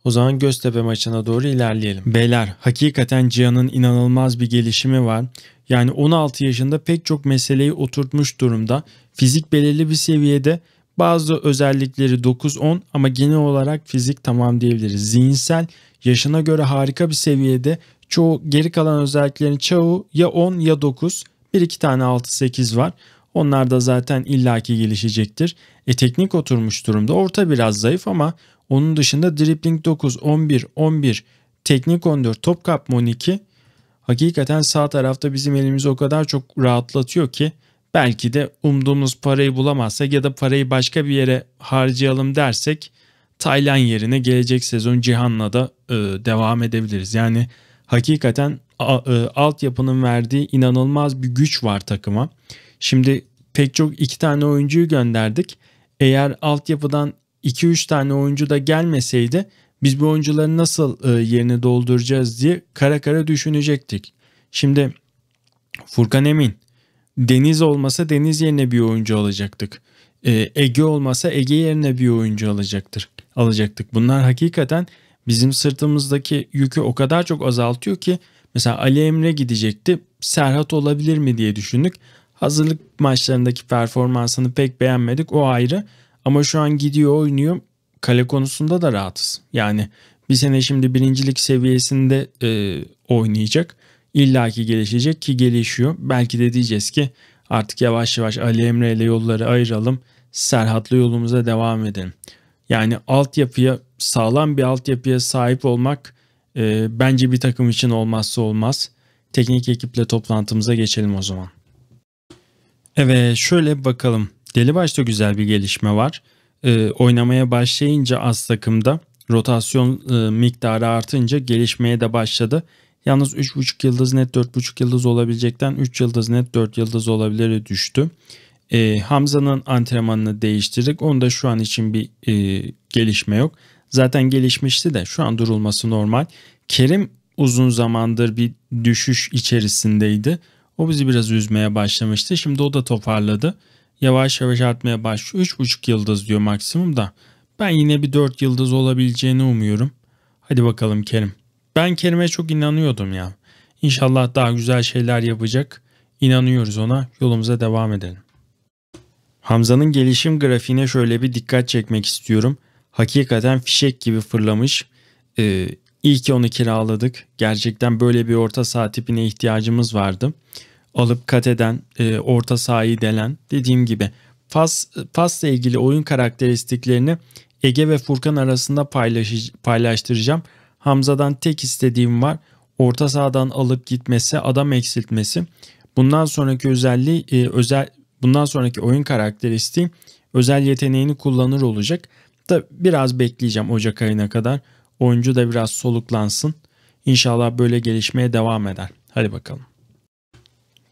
O zaman Göztepe maçına doğru ilerleyelim. Beyler hakikaten Cihan'ın inanılmaz bir gelişimi var. Yani 16 yaşında pek çok meseleyi oturtmuş durumda. Fizik belirli bir seviyede bazı özellikleri 9-10 ama genel olarak fizik tamam diyebiliriz. Zihinsel yaşına göre harika bir seviyede çoğu geri kalan özelliklerin çoğu ya 10 ya 9 bir iki tane 6-8 var. Onlar da zaten illaki gelişecektir. E teknik oturmuş durumda. Orta biraz zayıf ama onun dışında dribbling 9, 11, 11, teknik 14, top kapma 12. Hakikaten sağ tarafta bizim elimizi o kadar çok rahatlatıyor ki belki de umduğumuz parayı bulamazsak ya da parayı başka bir yere harcayalım dersek Taylan yerine gelecek sezon Cihan'la da e, devam edebiliriz. Yani hakikaten a, e, altyapının verdiği inanılmaz bir güç var takıma. Şimdi pek çok iki tane oyuncuyu gönderdik. Eğer altyapıdan 2-3 tane oyuncu da gelmeseydi biz bu oyuncuları nasıl e, yerini dolduracağız diye kara kara düşünecektik. Şimdi Furkan Emin, Deniz olmasa Deniz yerine bir oyuncu alacaktık. E, Ege olmasa Ege yerine bir oyuncu alacaktır. Alacaktık. Bunlar hakikaten bizim sırtımızdaki yükü o kadar çok azaltıyor ki mesela Ali Emre gidecekti. Serhat olabilir mi diye düşündük. Hazırlık maçlarındaki performansını pek beğenmedik o ayrı. Ama şu an gidiyor oynuyor. Kale konusunda da rahatız. Yani bir sene şimdi birincilik seviyesinde e, oynayacak. İlla ki gelişecek ki gelişiyor. Belki de diyeceğiz ki artık yavaş yavaş Ali Emre ile yolları ayıralım. Serhat'la yolumuza devam edelim. Yani altyapıya sağlam bir altyapıya sahip olmak e, bence bir takım için olmazsa olmaz. Teknik ekiple toplantımıza geçelim o zaman. Evet şöyle bakalım. Deli Delibaş'ta güzel bir gelişme var. E, oynamaya başlayınca az takımda rotasyon e, miktarı artınca gelişmeye de başladı. Yalnız 3.5 yıldız net 4.5 yıldız olabilecekten 3 yıldız net 4 yıldız olabilir düştü. E, Hamza'nın antrenmanını değiştirdik. Onda şu an için bir e, gelişme yok. Zaten gelişmişti de şu an durulması normal. Kerim uzun zamandır bir düşüş içerisindeydi. O bizi biraz üzmeye başlamıştı. Şimdi o da toparladı yavaş yavaş artmaya başlıyor. 3,5 yıldız diyor maksimum da. Ben yine bir 4 yıldız olabileceğini umuyorum. Hadi bakalım Kerim. Ben Kerim'e çok inanıyordum ya. İnşallah daha güzel şeyler yapacak. İnanıyoruz ona. Yolumuza devam edelim. Hamza'nın gelişim grafiğine şöyle bir dikkat çekmek istiyorum. Hakikaten fişek gibi fırlamış. Ee, iyi ki onu kiraladık. Gerçekten böyle bir orta saha tipine ihtiyacımız vardı alıp kat eden, e, orta sahayı delen dediğim gibi. Fas, Fas'la ilgili oyun karakteristiklerini Ege ve Furkan arasında paylaş paylaştıracağım. Hamza'dan tek istediğim var. Orta sahadan alıp gitmesi, adam eksiltmesi. Bundan sonraki özelliği e, özel bundan sonraki oyun karakteristiği özel yeteneğini kullanır olacak. Da biraz bekleyeceğim Ocak ayına kadar. Oyuncu da biraz soluklansın. İnşallah böyle gelişmeye devam eder. Hadi bakalım.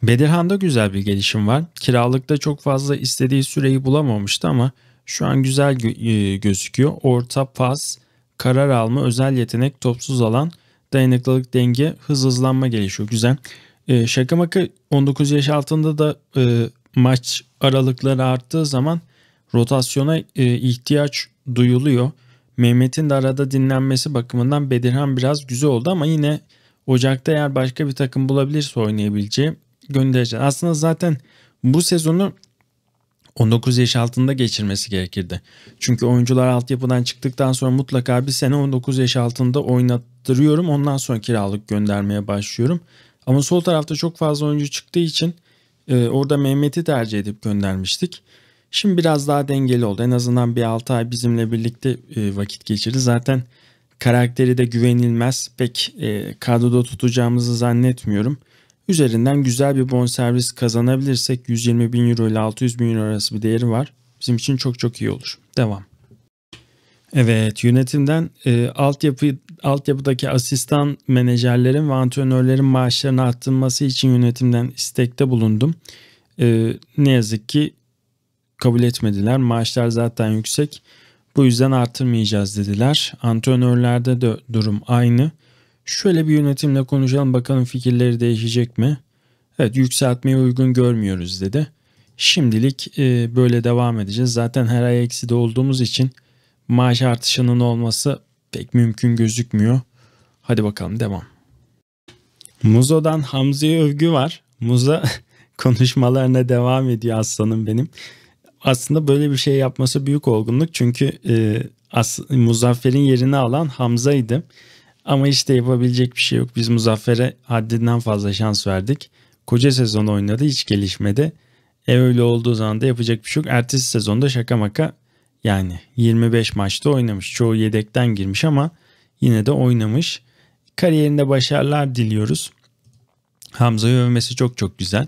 Bedirhan'da güzel bir gelişim var. Kiralıkta çok fazla istediği süreyi bulamamıştı ama şu an güzel e, gözüküyor. Orta pas, karar alma, özel yetenek, topsuz alan, dayanıklılık, denge, hız hızlanma gelişiyor. Güzel. E, şaka maka 19 yaş altında da e, maç aralıkları arttığı zaman rotasyona e, ihtiyaç duyuluyor. Mehmet'in de arada dinlenmesi bakımından Bedirhan biraz güzel oldu ama yine Ocak'ta eğer başka bir takım bulabilirse oynayabileceği göndereceksin. Aslında zaten bu sezonu 19 yaş altında geçirmesi gerekirdi. Çünkü oyuncular altyapıdan çıktıktan sonra mutlaka bir sene 19 yaş altında oynattırıyorum. Ondan sonra kiralık göndermeye başlıyorum. Ama sol tarafta çok fazla oyuncu çıktığı için e, orada Mehmet'i tercih edip göndermiştik. Şimdi biraz daha dengeli oldu. En azından bir 6 ay bizimle birlikte e, vakit geçirdi. Zaten karakteri de güvenilmez. Pek e, kadroda tutacağımızı zannetmiyorum. Üzerinden güzel bir bonservis kazanabilirsek 120 bin euro ile 600 bin euro arası bir değeri var. Bizim için çok çok iyi olur. Devam. Evet yönetimden e, altyapı altyapıdaki asistan menajerlerin ve antrenörlerin maaşlarını arttırması için yönetimden istekte bulundum. E, ne yazık ki kabul etmediler. Maaşlar zaten yüksek. Bu yüzden artırmayacağız dediler. Antrenörlerde de durum aynı. Şöyle bir yönetimle konuşalım bakalım fikirleri değişecek mi? Evet yükseltmeyi uygun görmüyoruz dedi. Şimdilik e, böyle devam edeceğiz. Zaten her ay ekside olduğumuz için maaş artışının olması pek mümkün gözükmüyor. Hadi bakalım devam. Muzo'dan Hamza'ya övgü var. Muzo konuşmalarına devam ediyor aslanım benim. Aslında böyle bir şey yapması büyük olgunluk çünkü e, As- Muzaffer'in yerini alan Hamza'ydı. Ama işte yapabilecek bir şey yok. Biz Muzaffer'e haddinden fazla şans verdik. Koca sezon oynadı hiç gelişmedi. E öyle olduğu zaman da yapacak bir şey yok. Ertesi sezonda şaka maka yani 25 maçta oynamış. Çoğu yedekten girmiş ama yine de oynamış. Kariyerinde başarılar diliyoruz. Hamza'yı övmesi çok çok güzel.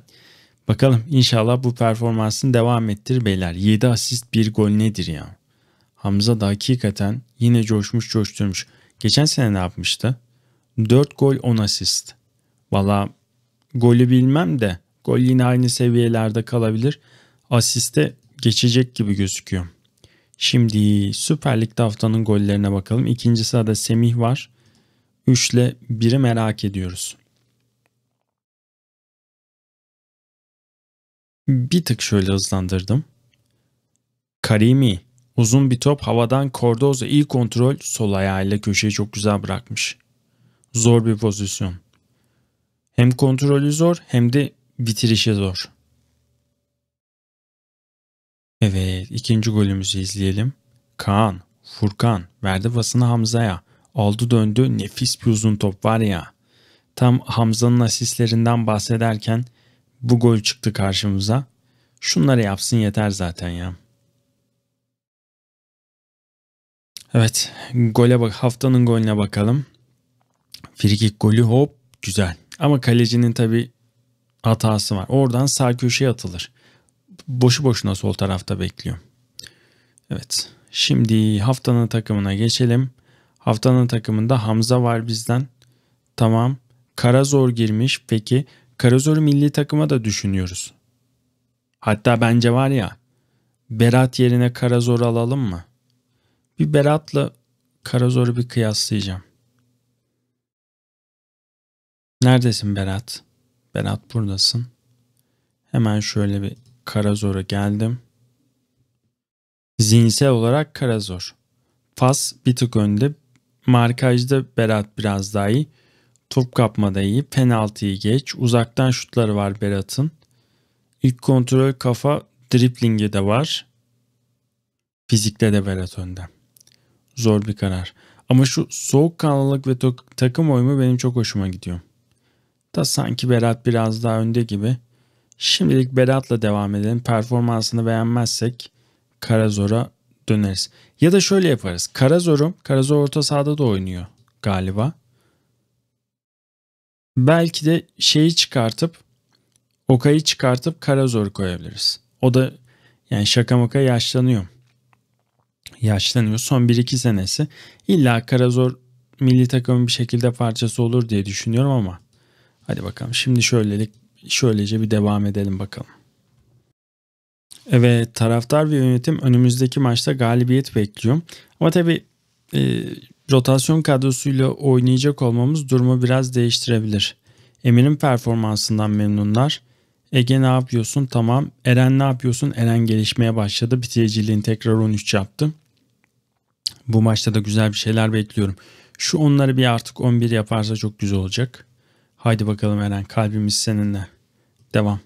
Bakalım inşallah bu performansını devam ettir beyler. 7 asist 1 gol nedir ya? Hamza da hakikaten yine coşmuş coşturmuş. Geçen sene ne yapmıştı? 4 gol 10 asist. Valla golü bilmem de gol yine aynı seviyelerde kalabilir. Asiste geçecek gibi gözüküyor. Şimdi Süper Lig'de haftanın gollerine bakalım. İkinci sırada Semih var. 3 ile 1'i merak ediyoruz. Bir tık şöyle hızlandırdım. Karimi Uzun bir top havadan Cordoza iyi kontrol sol ayağıyla köşeyi çok güzel bırakmış. Zor bir pozisyon. Hem kontrolü zor hem de bitirişi zor. Evet ikinci golümüzü izleyelim. Kaan, Furkan verdi pasını Hamza'ya. Aldı döndü nefis bir uzun top var ya. Tam Hamza'nın asistlerinden bahsederken bu gol çıktı karşımıza. Şunları yapsın yeter zaten ya. Evet gole bak haftanın golüne bakalım. Frikik golü hop güzel. Ama kalecinin tabi hatası var. Oradan sağ köşeye atılır. Boşu boşuna sol tarafta bekliyor. Evet. Şimdi haftanın takımına geçelim. Haftanın takımında Hamza var bizden. Tamam. Karazor girmiş. Peki Karazor milli takıma da düşünüyoruz. Hatta bence var ya Berat yerine Karazor alalım mı? Bir Berat'la Karazor'u bir kıyaslayacağım. Neredesin Berat? Berat buradasın. Hemen şöyle bir Karazor'a geldim. Zihinsel olarak Karazor. Fas bir tık önde. Markajda Berat biraz daha iyi. Top kapmada iyi. Penaltıyı geç. Uzaktan şutları var Berat'ın. İlk kontrol kafa driplingi de var. Fizikte de Berat önde zor bir karar. Ama şu soğukkanlılık ve takım oyumu benim çok hoşuma gidiyor. Ta sanki Berat biraz daha önde gibi. Şimdilik Berat'la devam edelim. Performansını beğenmezsek Karazor'a döneriz. Ya da şöyle yaparız. Karazorum Karazor orta sahada da oynuyor galiba. Belki de şeyi çıkartıp Okay'ı çıkartıp Karazor koyabiliriz. O da yani şaka maka yaşlanıyor yaşlanıyor. Son 1-2 senesi. illa Karazor milli takımın bir şekilde parçası olur diye düşünüyorum ama hadi bakalım. Şimdi şöylelik şöylece bir devam edelim bakalım. Evet taraftar ve yönetim önümüzdeki maçta galibiyet bekliyor. Ama tabi e, rotasyon kadrosuyla oynayacak olmamız durumu biraz değiştirebilir. Emir'in performansından memnunlar. Ege ne yapıyorsun? Tamam. Eren ne yapıyorsun? Eren gelişmeye başladı. Bitiriciliğini tekrar 13 yaptı. Bu maçta da güzel bir şeyler bekliyorum. Şu onları bir artık 11 yaparsa çok güzel olacak. Haydi bakalım Eren kalbimiz seninle. Devam.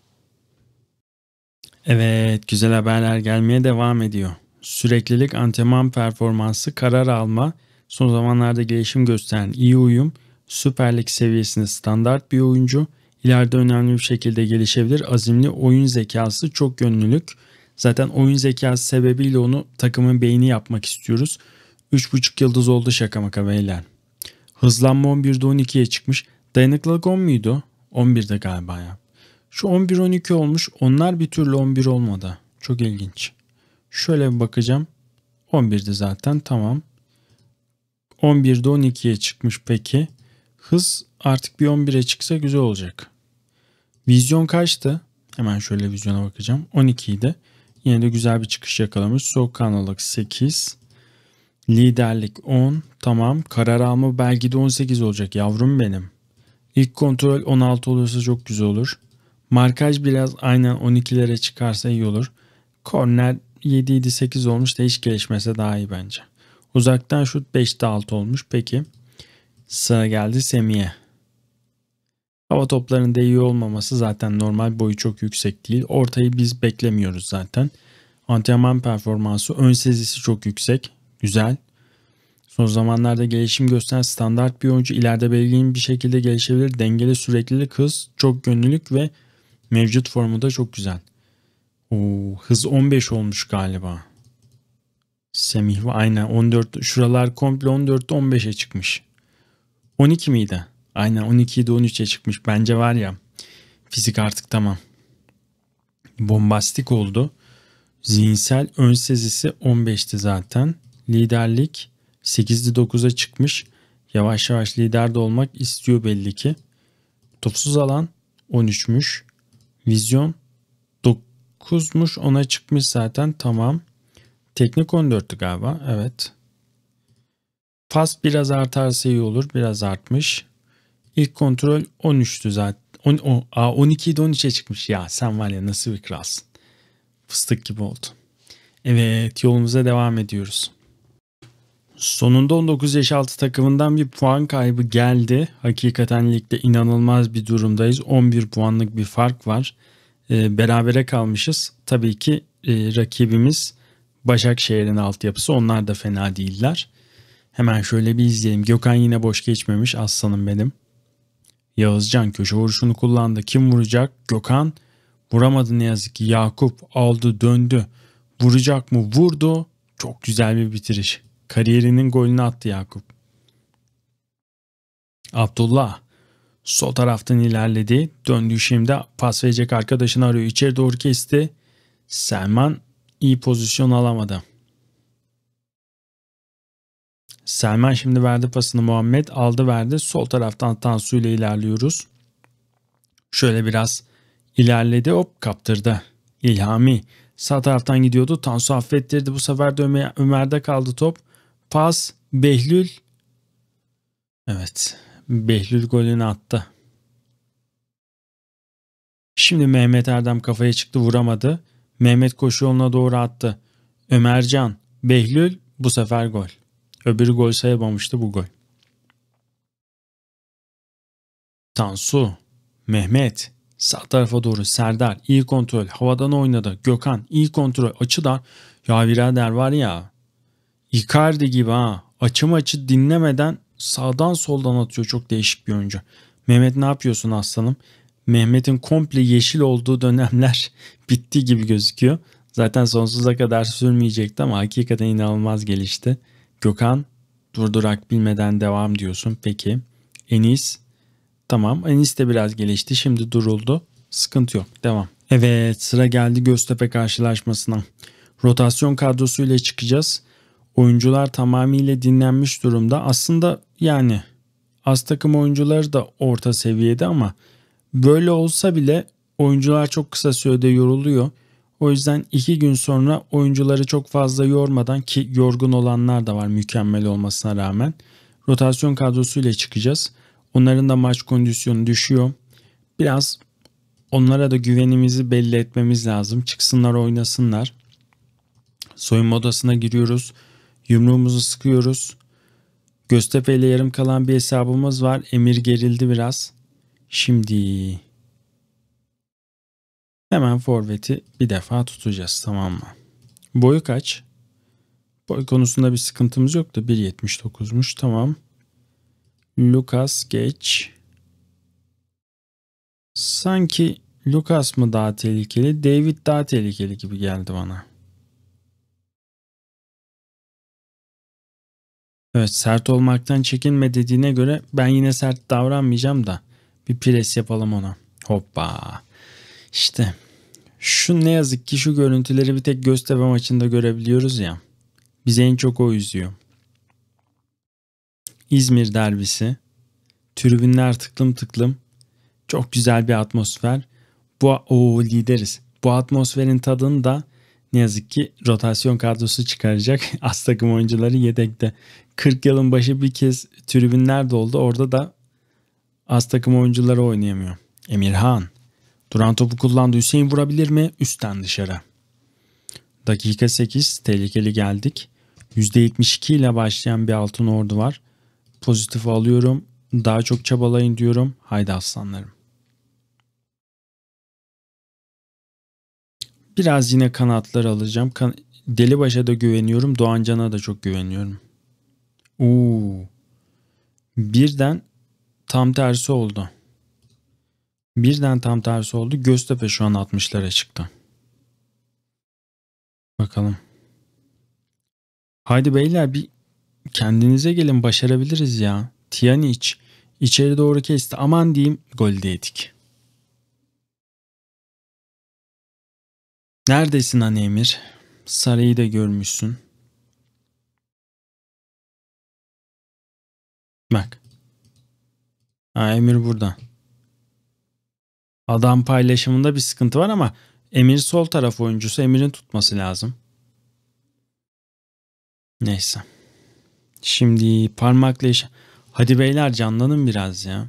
Evet güzel haberler gelmeye devam ediyor. Süreklilik antrenman performansı, karar alma, son zamanlarda gelişim gösteren iyi uyum, Süper Lig seviyesinde standart bir oyuncu, ileride önemli bir şekilde gelişebilir, azimli oyun zekası, çok yönlülük. Zaten oyun zekası sebebiyle onu takımın beyni yapmak istiyoruz. 3,5 yıldız oldu şaka maka beyler. Hızlanma 11'de 12'ye çıkmış. Dayanıklılık 10 muydu? 11'de galiba ya. Şu 11-12 olmuş. Onlar bir türlü 11 olmadı. Çok ilginç. Şöyle bir bakacağım. 11'de zaten tamam. 11'de 12'ye çıkmış peki. Hız artık bir 11'e çıksa güzel olacak. Vizyon kaçtı? Hemen şöyle vizyona bakacağım. 12 Yine de güzel bir çıkış yakalamış. Soğukkanlılık 8. Liderlik 10. Tamam. Karar alma belki de 18 olacak yavrum benim. İlk kontrol 16 olursa çok güzel olur. Markaj biraz aynen 12'lere çıkarsa iyi olur. Korner 7-7-8 olmuş da hiç gelişmese daha iyi bence. Uzaktan şut 5'te 6 olmuş. Peki sıra geldi Semih'e. Hava toplarının iyi olmaması zaten normal boyu çok yüksek değil. Ortayı biz beklemiyoruz zaten. Antrenman performansı ön sezisi çok yüksek. Güzel. Son zamanlarda gelişim gösteren standart bir oyuncu ileride belirgin bir şekilde gelişebilir. Dengeli sürekli hız, çok gönüllülük ve mevcut formu da çok güzel. Oo, hız 15 olmuş galiba. Semih aynen 14 şuralar komple 14'te 15'e çıkmış. 12 miydi? Aynen 12'de 13'e çıkmış. Bence var ya fizik artık tamam. Bombastik oldu. Zihinsel ön sezisi 15'ti zaten liderlik 8'li 9'a çıkmış. Yavaş yavaş lider de olmak istiyor belli ki. Topsuz alan 13'müş. Vizyon 9'muş ona çıkmış zaten tamam. Teknik 14'tü galiba evet. Fas biraz artarsa iyi olur biraz artmış. İlk kontrol 13'tü zaten. 10, 10, 12'de 13'e çıkmış ya sen var ya nasıl bir kralsın. Fıstık gibi oldu. Evet yolumuza devam ediyoruz. Sonunda 19 yaş altı takımından bir puan kaybı geldi. Hakikaten ligde inanılmaz bir durumdayız. 11 puanlık bir fark var. E, berabere kalmışız. Tabii ki e, rakibimiz Başakşehir'in altyapısı. Onlar da fena değiller. Hemen şöyle bir izleyelim. Gökhan yine boş geçmemiş aslanım benim. Yağızcan köşe vuruşunu kullandı. Kim vuracak? Gökhan. Vuramadı ne yazık ki. Yakup aldı döndü. Vuracak mı? Vurdu. Çok güzel bir bitiriş. Kariyerinin golünü attı Yakup. Abdullah sol taraftan ilerledi. Döndüğü şimdi pas verecek arkadaşını arıyor. İçeri doğru kesti. Selman iyi pozisyon alamadı. Selman şimdi verdi pasını Muhammed aldı verdi. Sol taraftan Tansu ile ilerliyoruz. Şöyle biraz ilerledi hop kaptırdı. İlhami sağ taraftan gidiyordu. Tansu affettirdi bu sefer de Ömer'de kaldı top pas Behlül. Evet. Behlül golünü attı. Şimdi Mehmet Erdem kafaya çıktı vuramadı. Mehmet koşu yoluna doğru attı. Ömercan, Behlül bu sefer gol. Öbürü gol sayamamıştı bu gol. Tansu, Mehmet, sağ tarafa doğru Serdar iyi kontrol havadan oynadı. Gökhan iyi kontrol açıdan. Ya birader var ya Icardi gibi ha. Açı maçı dinlemeden sağdan soldan atıyor. Çok değişik bir oyuncu. Mehmet ne yapıyorsun aslanım? Mehmet'in komple yeşil olduğu dönemler bitti gibi gözüküyor. Zaten sonsuza kadar sürmeyecekti ama hakikaten inanılmaz gelişti. Gökhan durdurak bilmeden devam diyorsun. Peki Enis tamam Enis de biraz gelişti şimdi duruldu. Sıkıntı yok devam. Evet sıra geldi Göztepe karşılaşmasına. Rotasyon kadrosuyla çıkacağız oyuncular tamamıyla dinlenmiş durumda. Aslında yani az takım oyuncuları da orta seviyede ama böyle olsa bile oyuncular çok kısa sürede yoruluyor. O yüzden iki gün sonra oyuncuları çok fazla yormadan ki yorgun olanlar da var mükemmel olmasına rağmen. Rotasyon kadrosuyla çıkacağız. Onların da maç kondisyonu düşüyor. Biraz onlara da güvenimizi belli etmemiz lazım. Çıksınlar oynasınlar. Soyunma odasına giriyoruz. Yumruğumuzu sıkıyoruz. Göztepe ile yarım kalan bir hesabımız var. Emir gerildi biraz. Şimdi hemen forveti bir defa tutacağız tamam mı? Boyu kaç? Boy konusunda bir sıkıntımız yok da 1.79'muş tamam. Lucas geç. Sanki Lucas mı daha tehlikeli, David daha tehlikeli gibi geldi bana. Evet sert olmaktan çekinme dediğine göre ben yine sert davranmayacağım da bir pres yapalım ona. Hoppa. İşte şu ne yazık ki şu görüntüleri bir tek Göztepe maçında görebiliyoruz ya. Bize en çok o üzüyor. İzmir derbisi. Tribünler tıklım tıklım. Çok güzel bir atmosfer. Bu o lideriz. Bu atmosferin tadını da ne yazık ki rotasyon kadrosu çıkaracak. As takım oyuncuları yedekte. 40 yılın başı bir kez tribünler doldu. Orada da az takım oyuncuları oynayamıyor. Emirhan. Duran topu kullandı. Hüseyin vurabilir mi? Üstten dışarı. Dakika 8. Tehlikeli geldik. %72 ile başlayan bir altın ordu var. Pozitif alıyorum. Daha çok çabalayın diyorum. Haydi aslanlarım. Biraz yine kanatlar alacağım. Kan Delibaş'a da güveniyorum. Doğancan'a da çok güveniyorum. Uuu. Birden tam tersi oldu. Birden tam tersi oldu. Göztepe şu an 60'lara çıktı. Bakalım. Haydi beyler bir kendinize gelin başarabiliriz ya. Tiyaniç içeri doğru kesti. Aman diyeyim gol yedik. Neredesin hani Emir? Sarayı da görmüşsün. Bak. Ha, Emir burada. Adam paylaşımında bir sıkıntı var ama Emir sol taraf oyuncusu Emir'in tutması lazım. Neyse. Şimdi parmakla iş... Hadi beyler canlanın biraz ya.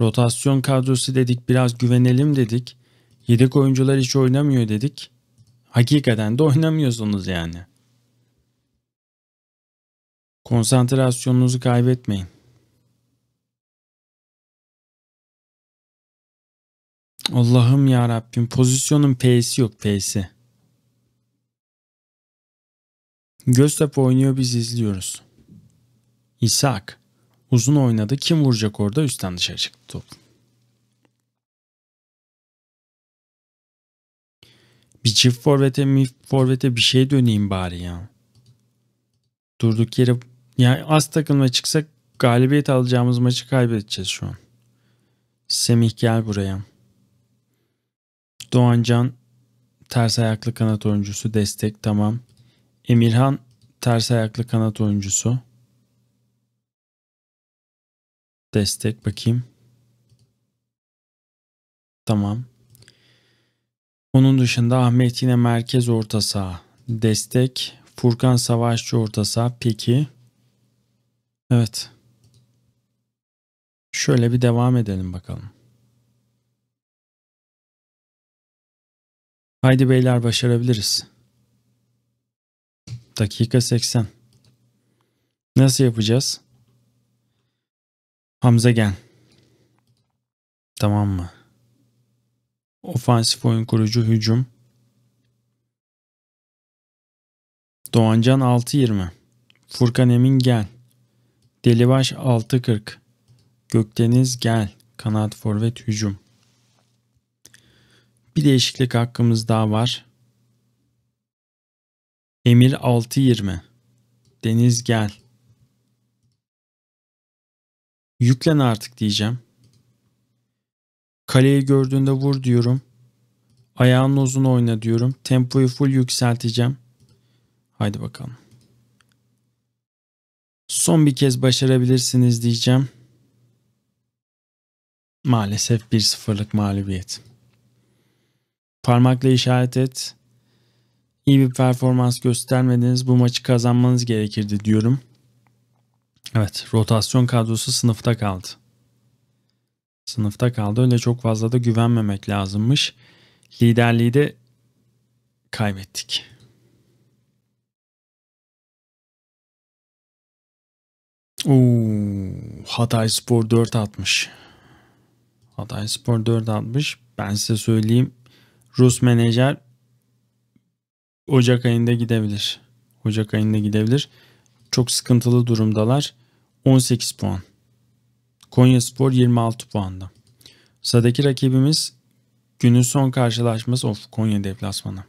Rotasyon kadrosu dedik biraz güvenelim dedik. Yedek oyuncular hiç oynamıyor dedik. Hakikaten de oynamıyorsunuz yani. Konsantrasyonunuzu kaybetmeyin. Allah'ım ya Rabbim pozisyonun P'si yok P'si. Göztep oynuyor biz izliyoruz. İshak uzun oynadı kim vuracak orada üstten dışarı çıktı top. Bir çift forvete mi forvete bir şey döneyim bari ya. Durduk yere yani az takımla çıksak galibiyet alacağımız maçı kaybedeceğiz şu an. Semih gel buraya. Doğancan ters ayaklı kanat oyuncusu destek tamam. Emirhan ters ayaklı kanat oyuncusu. Destek bakayım. Tamam. Onun dışında Ahmet yine merkez orta saha. Destek Furkan Savaşçı orta saha. Peki. Evet. Şöyle bir devam edelim bakalım. Haydi beyler başarabiliriz. Dakika 80. Nasıl yapacağız? Hamza gel. Tamam mı? Ofansif oyun kurucu hücum. Doğancan 6.20 Furkan Emin gel. Delibaş 6.40 Gökdeniz gel. Kanat forvet hücum. Bir değişiklik hakkımız daha var. Emir 6.20 Deniz gel. Yüklen artık diyeceğim. Kaleyi gördüğünde vur diyorum. Ayağının uzun oyna diyorum. Tempoyu full yükselteceğim. Haydi bakalım. Son bir kez başarabilirsiniz diyeceğim. Maalesef bir sıfırlık mağlubiyet. Parmakla işaret et. İyi bir performans göstermediniz. Bu maçı kazanmanız gerekirdi diyorum. Evet, rotasyon kadrosu sınıfta kaldı sınıfta kaldı. Öyle çok fazla da güvenmemek lazımmış. Liderliği de kaybettik. Oo, Hatay Spor 4 atmış. Hatay Spor 4 atmış. Ben size söyleyeyim. Rus menajer Ocak ayında gidebilir. Ocak ayında gidebilir. Çok sıkıntılı durumdalar. 18 puan. Konyaspor 26 puanda. Sadaki rakibimiz günün son karşılaşması of Konya deplasmanı.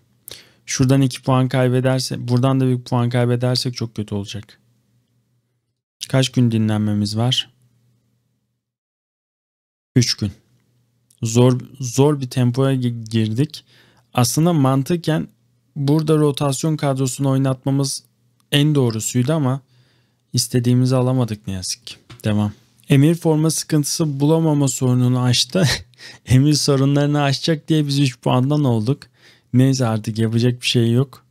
Şuradan 2 puan kaybederse, buradan da 1 puan kaybedersek çok kötü olacak. Kaç gün dinlenmemiz var? 3 gün. Zor zor bir tempoya girdik. Aslında mantıken burada rotasyon kadrosunu oynatmamız en doğrusuydu ama istediğimizi alamadık ne yazık ki. Devam. Emir forma sıkıntısı bulamama sorununu aştı. Emir sorunlarını aşacak diye biz 3 puandan olduk. Neyse artık yapacak bir şey yok.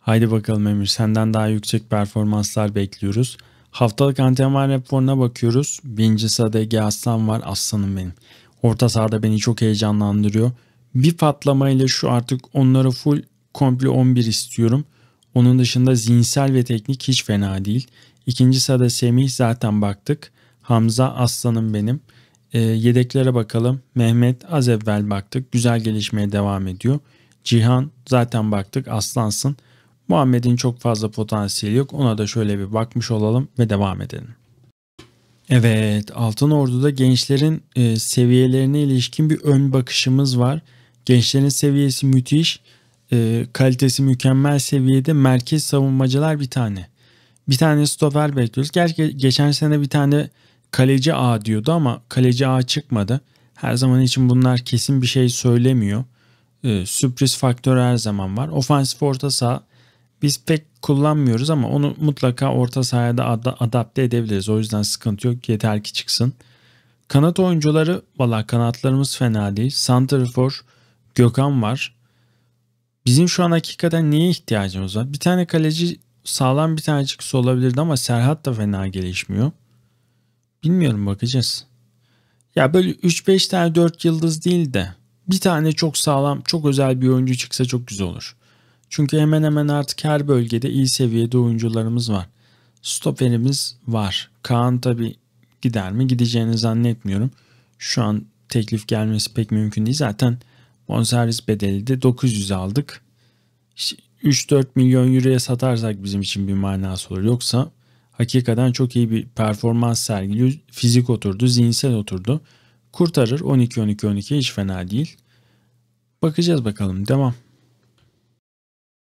Haydi bakalım Emir senden daha yüksek performanslar bekliyoruz. Haftalık antrenman raporuna bakıyoruz. Birinci sırada Ege Aslan var. Aslanım benim. Orta sahada beni çok heyecanlandırıyor. Bir patlamayla şu artık onlara full komple 11 istiyorum. Onun dışında zihinsel ve teknik hiç fena değil. İkinci sırada Semih zaten baktık. Hamza Aslan'ım benim. E, yedeklere bakalım. Mehmet az evvel baktık. Güzel gelişmeye devam ediyor. Cihan zaten baktık aslansın. Muhammed'in çok fazla potansiyeli yok. Ona da şöyle bir bakmış olalım ve devam edelim. Evet Altın Ordu'da gençlerin e, seviyelerine ilişkin bir ön bakışımız var. Gençlerin seviyesi müthiş. E, kalitesi mükemmel seviyede merkez savunmacılar bir tane. Bir tane stoper bekliyoruz. Gerçi geçen sene bir tane kaleci A diyordu ama kaleci A çıkmadı. Her zaman için bunlar kesin bir şey söylemiyor. Ee, sürpriz faktörü her zaman var. Ofansif orta saha biz pek kullanmıyoruz ama onu mutlaka orta sahaya da ad- adapte edebiliriz. O yüzden sıkıntı yok. Yeter ki çıksın. Kanat oyuncuları valla kanatlarımız fena değil. for Gökhan var. Bizim şu an hakikaten neye ihtiyacımız var? Bir tane kaleci sağlam bir tane çıkısı olabilirdi ama Serhat da fena gelişmiyor. Bilmiyorum bakacağız. Ya böyle 3-5 tane 4 yıldız değil de bir tane çok sağlam, çok özel bir oyuncu çıksa çok güzel olur. Çünkü hemen hemen artık her bölgede iyi seviyede oyuncularımız var. Stoperimiz var. Kaan tabi gider mi? Gideceğini zannetmiyorum. Şu an teklif gelmesi pek mümkün değil. Zaten bonservis bedeli de 900 aldık. 3-4 milyon euroya satarsak bizim için bir manası olur. Yoksa hakikaten çok iyi bir performans sergiliyor. Fizik oturdu, zihinsel oturdu. Kurtarır 12-12-12 hiç fena değil. Bakacağız bakalım devam.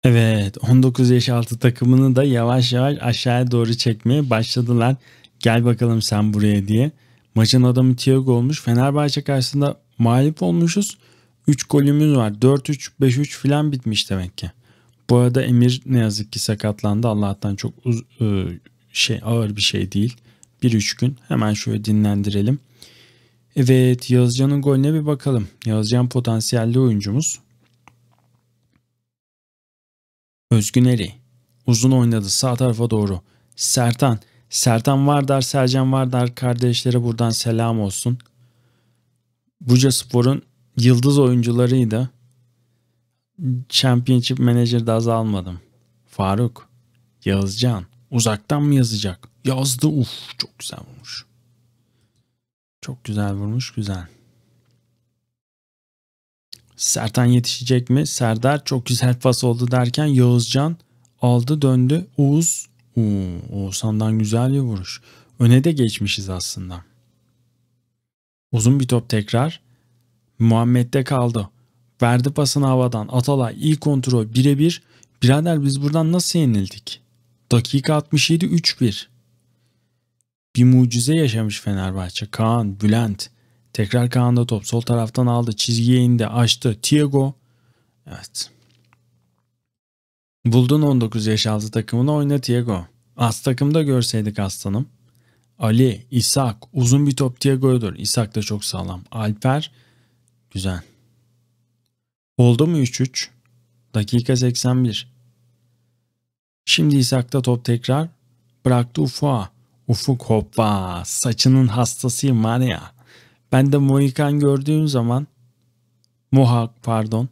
Evet 19 yaş altı takımını da yavaş yavaş aşağıya doğru çekmeye başladılar. Gel bakalım sen buraya diye. Maçın adamı Thiago olmuş. Fenerbahçe karşısında mağlup olmuşuz. 3 golümüz var. 4-3, 5-3 filan bitmiş demek ki. Bu arada Emir ne yazık ki sakatlandı. Allah'tan çok uz- ıı, şey ağır bir şey değil. 1-3 gün hemen şöyle dinlendirelim. Evet Yazcan'ın golüne bir bakalım. Yazcan potansiyelli oyuncumuz. Özgün Eri. Uzun oynadı sağ tarafa doğru. Sertan. Sertan Vardar, Sercan Vardar kardeşlere buradan selam olsun. Buca Spor'un yıldız oyuncularıydı. Championship Manager'da azalmadım. Faruk, Yağızcan, Uzaktan mı yazacak? Yazdı uf çok güzel vurmuş. Çok güzel vurmuş güzel. Sertan yetişecek mi? Serdar çok güzel pas oldu derken Yağızcan aldı döndü. Uğuz. Uuu, Oğuzhan'dan güzel bir vuruş. Öne de geçmişiz aslında. Uzun bir top tekrar. Muhammed'de kaldı. Verdi pasını havadan. Atalay iyi kontrol birebir. Birader biz buradan nasıl yenildik? Dakika 67 3-1. Bir mucize yaşamış Fenerbahçe. Kaan, Bülent. Tekrar Kaan'da top. Sol taraftan aldı. Çizgiye indi. Açtı. Thiago. Evet. Buldun 19 yaş altı takımını oyna Thiago. As takımda görseydik aslanım. Ali, İshak. Uzun bir top Thiago'dur. İshak da çok sağlam. Alper. Güzel. Oldu mu 3-3? Dakika 81. Şimdi İshak'ta top tekrar. Bıraktı ufuğa. Ufuk hoppa saçının hastasıyım var ya. Ben de Mohikan gördüğüm zaman muhak pardon.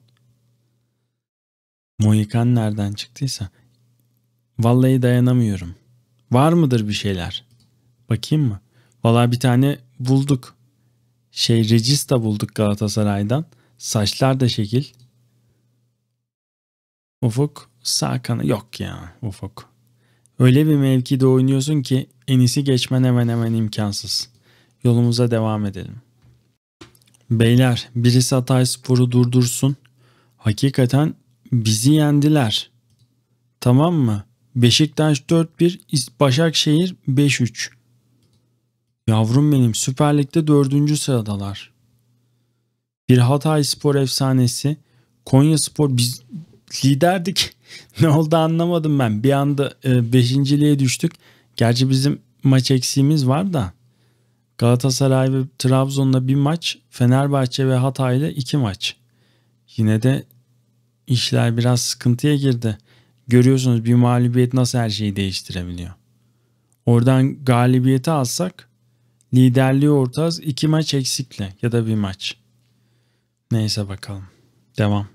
Mohikan nereden çıktıysa. Vallahi dayanamıyorum. Var mıdır bir şeyler? Bakayım mı? Valla bir tane bulduk. Şey Regista bulduk Galatasaray'dan. Saçlar da şekil. Ufuk sağ kanı yok ya ufak. Öyle bir mevkide oynuyorsun ki enisi geçmen hemen hemen imkansız. Yolumuza devam edelim. Beyler birisi Hatay Spor'u durdursun. Hakikaten bizi yendiler. Tamam mı? Beşiktaş 4-1, Başakşehir 5-3. Yavrum benim Süper Lig'de 4. sıradalar. Bir Hatay Spor efsanesi Konya Spor biz liderdik ne oldu anlamadım ben. Bir anda e, beşinciliğe düştük. Gerçi bizim maç eksiğimiz var da. Galatasaray ve Trabzon'la bir maç. Fenerbahçe ve Hatay'la iki maç. Yine de işler biraz sıkıntıya girdi. Görüyorsunuz bir mağlubiyet nasıl her şeyi değiştirebiliyor. Oradan galibiyeti alsak liderliği ortağız iki maç eksikle ya da bir maç. Neyse bakalım. Devam.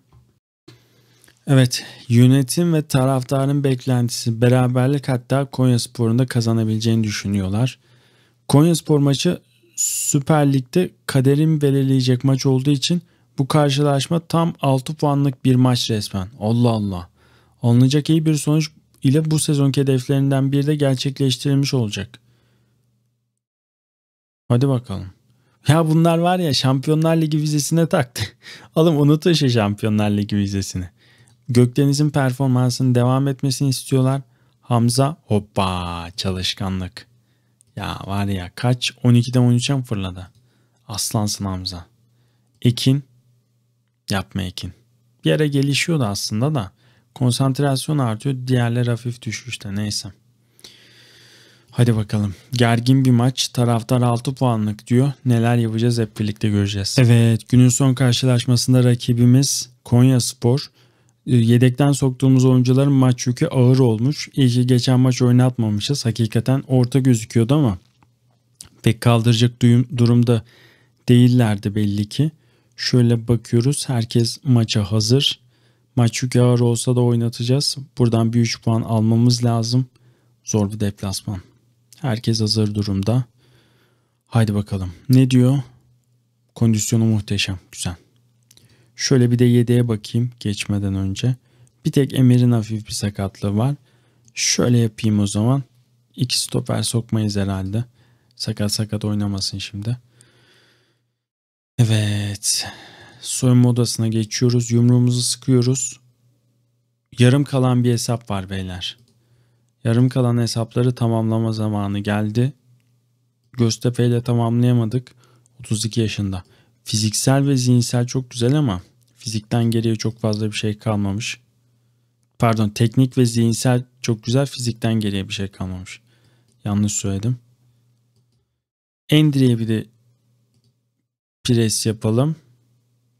Evet yönetim ve taraftarın beklentisi beraberlik hatta Konya Spor'un kazanabileceğini düşünüyorlar. Konya Spor maçı Süper Lig'de kaderin belirleyecek maç olduğu için bu karşılaşma tam 6 puanlık bir maç resmen. Allah Allah. Alınacak iyi bir sonuç ile bu sezonki hedeflerinden biri de gerçekleştirilmiş olacak. Hadi bakalım. Ya bunlar var ya Şampiyonlar Ligi vizesine taktı. Alın unutun şu Şampiyonlar Ligi vizesini. Gökdeniz'in performansının devam etmesini istiyorlar. Hamza hoppa çalışkanlık. Ya var ya kaç 12'den 13'e mi fırladı? Aslansın Hamza. Ekin yapma Ekin. Bir ara gelişiyordu aslında da konsantrasyon artıyor diğerleri hafif düşüşte neyse. Hadi bakalım. Gergin bir maç. Taraftar 6 puanlık diyor. Neler yapacağız hep birlikte göreceğiz. Evet günün son karşılaşmasında rakibimiz Konya Spor. Ee, yedekten soktuğumuz oyuncuların maç yükü ağır olmuş. İyi geçen maç oynatmamışız. Hakikaten orta gözüküyordu ama pek kaldıracak durumda değillerdi belli ki. Şöyle bakıyoruz. Herkes maça hazır. Maç yükü ağır olsa da oynatacağız. Buradan bir 3 puan almamız lazım. Zor bir deplasman. Herkes hazır durumda. Haydi bakalım. Ne diyor? Kondisyonu muhteşem. Güzel. Şöyle bir de yedeğe bakayım geçmeden önce. Bir tek Emir'in hafif bir sakatlığı var. Şöyle yapayım o zaman. İki stoper sokmayız herhalde. Sakat sakat oynamasın şimdi. Evet. Soyunma odasına geçiyoruz. Yumruğumuzu sıkıyoruz. Yarım kalan bir hesap var beyler. Yarım kalan hesapları tamamlama zamanı geldi. Göztepe ile tamamlayamadık. 32 yaşında. Fiziksel ve zihinsel çok güzel ama fizikten geriye çok fazla bir şey kalmamış. Pardon teknik ve zihinsel çok güzel fizikten geriye bir şey kalmamış. Yanlış söyledim. Endri'ye bir de pres yapalım.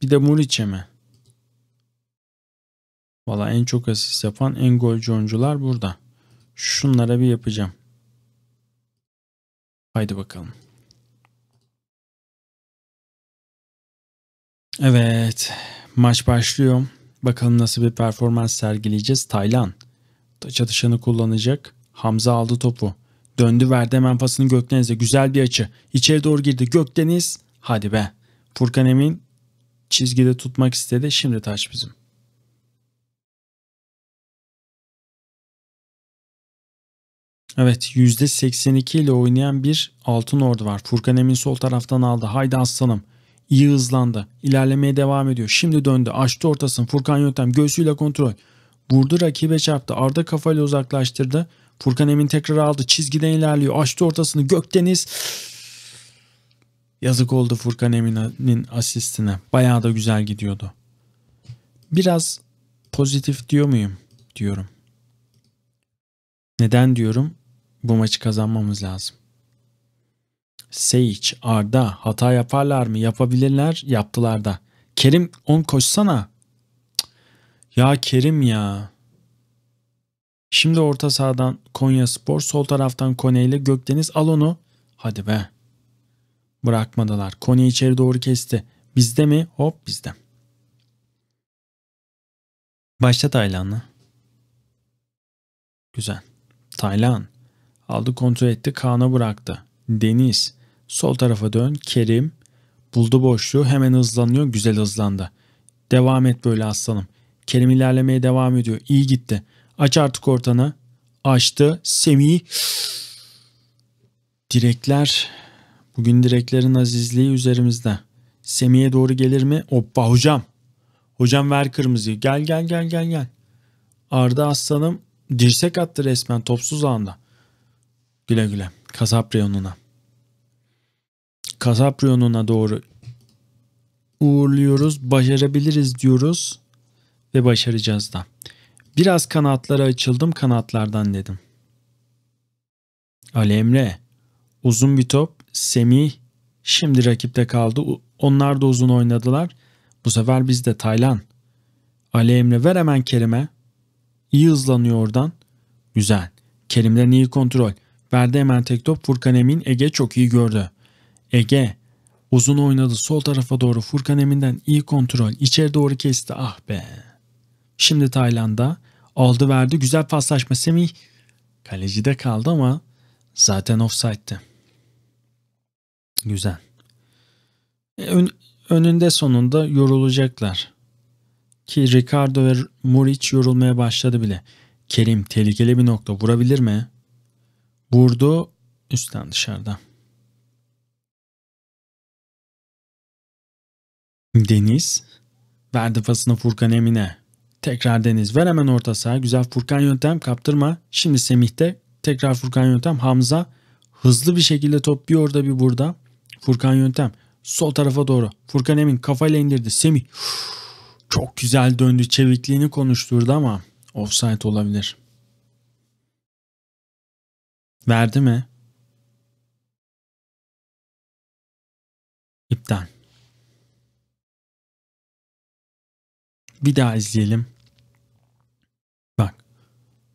Bir de Muriç'e mi? Valla en çok asist yapan en golcü oyuncular burada. Şunlara bir yapacağım. Haydi bakalım. Evet maç başlıyor. Bakalım nasıl bir performans sergileyeceğiz. Taylan Taç atışını kullanacak. Hamza aldı topu. Döndü verdi hemen pasını Gökdeniz'e. Güzel bir açı. İçeri doğru girdi. Gökdeniz. Hadi be. Furkan Emin çizgide tutmak istedi. Şimdi taç bizim. Evet %82 ile oynayan bir altın ordu var. Furkan Emin sol taraftan aldı. Haydi aslanım. İyi hızlandı. İlerlemeye devam ediyor. Şimdi döndü. Açtı ortasını. Furkan Yöntem göğsüyle kontrol. Vurdu rakibe çarptı. Arda kafayla uzaklaştırdı. Furkan Emin tekrar aldı. Çizgiden ilerliyor. Açtı ortasını. Gökdeniz. Yazık oldu Furkan Emin'in asistine. Bayağı da güzel gidiyordu. Biraz pozitif diyor muyum? Diyorum. Neden diyorum? Bu maçı kazanmamız lazım. Sage, Arda hata yaparlar mı? Yapabilirler. Yaptılar da. Kerim on koşsana. Ya Kerim ya. Şimdi orta sahadan Konya Spor. Sol taraftan Kone ile Gökdeniz al onu. Hadi be. Bırakmadılar. Kone içeri doğru kesti. Bizde mi? Hop bizde. Başta Taylan'la. Güzel. Taylan. Aldı kontrol etti. Kaan'a bıraktı. Deniz. Sol tarafa dön. Kerim. Buldu boşluğu. Hemen hızlanıyor. Güzel hızlandı. Devam et böyle aslanım. Kerim ilerlemeye devam ediyor. İyi gitti. Aç artık ortanı. Açtı. Semih. Direkler. Bugün direklerin azizliği üzerimizde. Semih'e doğru gelir mi? Hoppa hocam. Hocam ver kırmızıyı. Gel gel gel gel gel. Arda aslanım dirsek attı resmen topsuz anda. Güle güle. Kasap reyonuna kasap doğru uğurluyoruz, başarabiliriz diyoruz ve başaracağız da. Biraz kanatlara açıldım kanatlardan dedim. Ali Emre uzun bir top Semih şimdi rakipte kaldı. Onlar da uzun oynadılar. Bu sefer biz de Taylan. Ali Emre ver hemen Kerim'e. İyi hızlanıyor oradan. Güzel. Kerim'den iyi kontrol. Verdi hemen tek top. Furkan Emin Ege çok iyi gördü. Ege. Uzun oynadı sol tarafa doğru Furkan Emin'den iyi kontrol. İçeri doğru kesti. Ah be. Şimdi Tayland'a. Aldı verdi. Güzel paslaşma Semih. Kaleci de kaldı ama zaten offside'di. Güzel. E, ön, önünde sonunda yorulacaklar. Ki Ricardo ve Muric yorulmaya başladı bile. Kerim tehlikeli bir nokta vurabilir mi? Vurdu üstten dışarıda. Deniz verdi pasını Furkan Emine. Tekrar Deniz ver hemen orta saha. Güzel Furkan yöntem kaptırma. Şimdi Semih'te tekrar Furkan yöntem. Hamza hızlı bir şekilde top bir orada bir burada. Furkan yöntem sol tarafa doğru. Furkan Emin kafayla indirdi. Semih çok güzel döndü. Çevikliğini konuşturdu ama offside olabilir. Verdi mi? İptal. Bir daha izleyelim. Bak.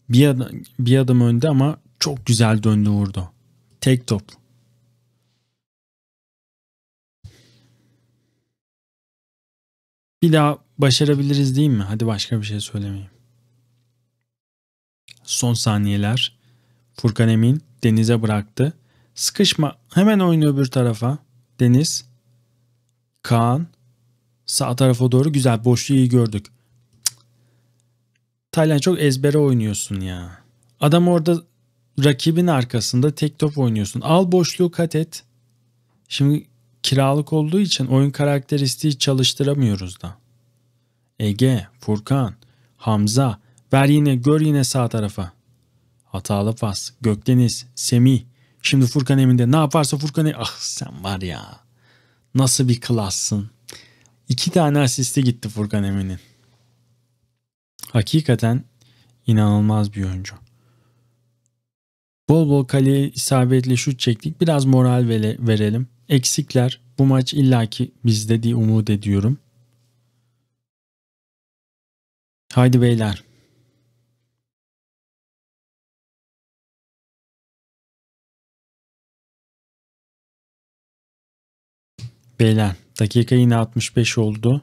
Bir adam, bir adam önde ama çok güzel döndü vurdu. Tek top. Bir daha başarabiliriz değil mi? Hadi başka bir şey söylemeyeyim. Son saniyeler. Furkan Emin Deniz'e bıraktı. Sıkışma. Hemen oyunu öbür tarafa. Deniz. Kaan. Sağ tarafa doğru güzel boşluğu iyi gördük. Taylan çok ezbere oynuyorsun ya. Adam orada rakibin arkasında tek top oynuyorsun. Al boşluğu kat et. Şimdi kiralık olduğu için oyun karakteristiği çalıştıramıyoruz da. Ege, Furkan, Hamza, ver yine gör yine sağ tarafa. Hatalı pas, Gökdeniz, Semih. Şimdi Furkan Emin'de ne yaparsa Furkan Emin... Ah sen var ya. Nasıl bir klassın. İki tane asisti gitti Furkan Emin'in. Hakikaten inanılmaz bir oyuncu. Bol bol kale isabetli şut çektik. Biraz moral verelim. Eksikler bu maç illaki bizde diye umut ediyorum. Haydi beyler. Beyler Dakika yine 65 oldu.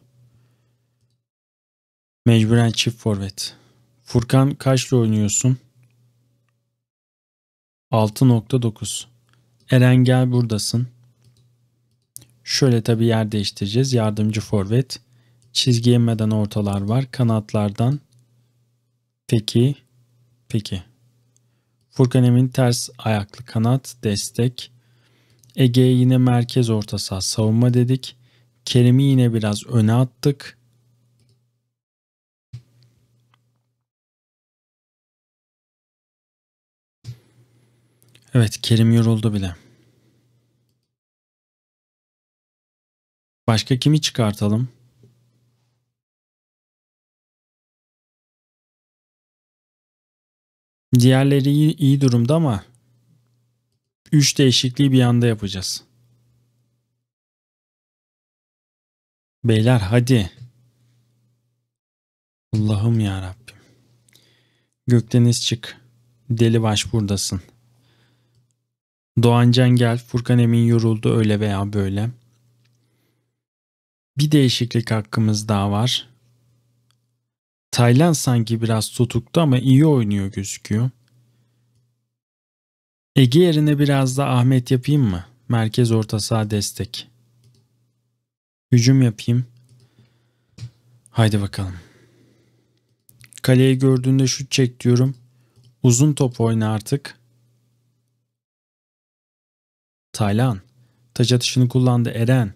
Mecburen çift forvet. Furkan kaçla oynuyorsun? 6.9. Eren gel buradasın. Şöyle tabi yer değiştireceğiz. Yardımcı forvet. Çizgi yemeden ortalar var. Kanatlardan. Peki. Peki. Furkan Emin ters ayaklı kanat. Destek. Ege yine merkez orta saha savunma dedik. Kerem'i yine biraz öne attık. Evet Kerim yoruldu bile. Başka kimi çıkartalım? Diğerleri iyi, iyi durumda ama 3 değişikliği bir anda yapacağız. Beyler hadi. Allah'ım ya Rabbim. Gökdeniz çık. Deli baş buradasın. Doğan Can gel. Furkan Emin yoruldu öyle veya böyle. Bir değişiklik hakkımız daha var. Taylan sanki biraz tutuktu ama iyi oynuyor gözüküyor. Ege yerine biraz da Ahmet yapayım mı? Merkez orta saha destek. Hücum yapayım. Haydi bakalım. Kaleyi gördüğünde şut çek diyorum. Uzun top oyna artık. Taylan. Taç atışını kullandı Eren.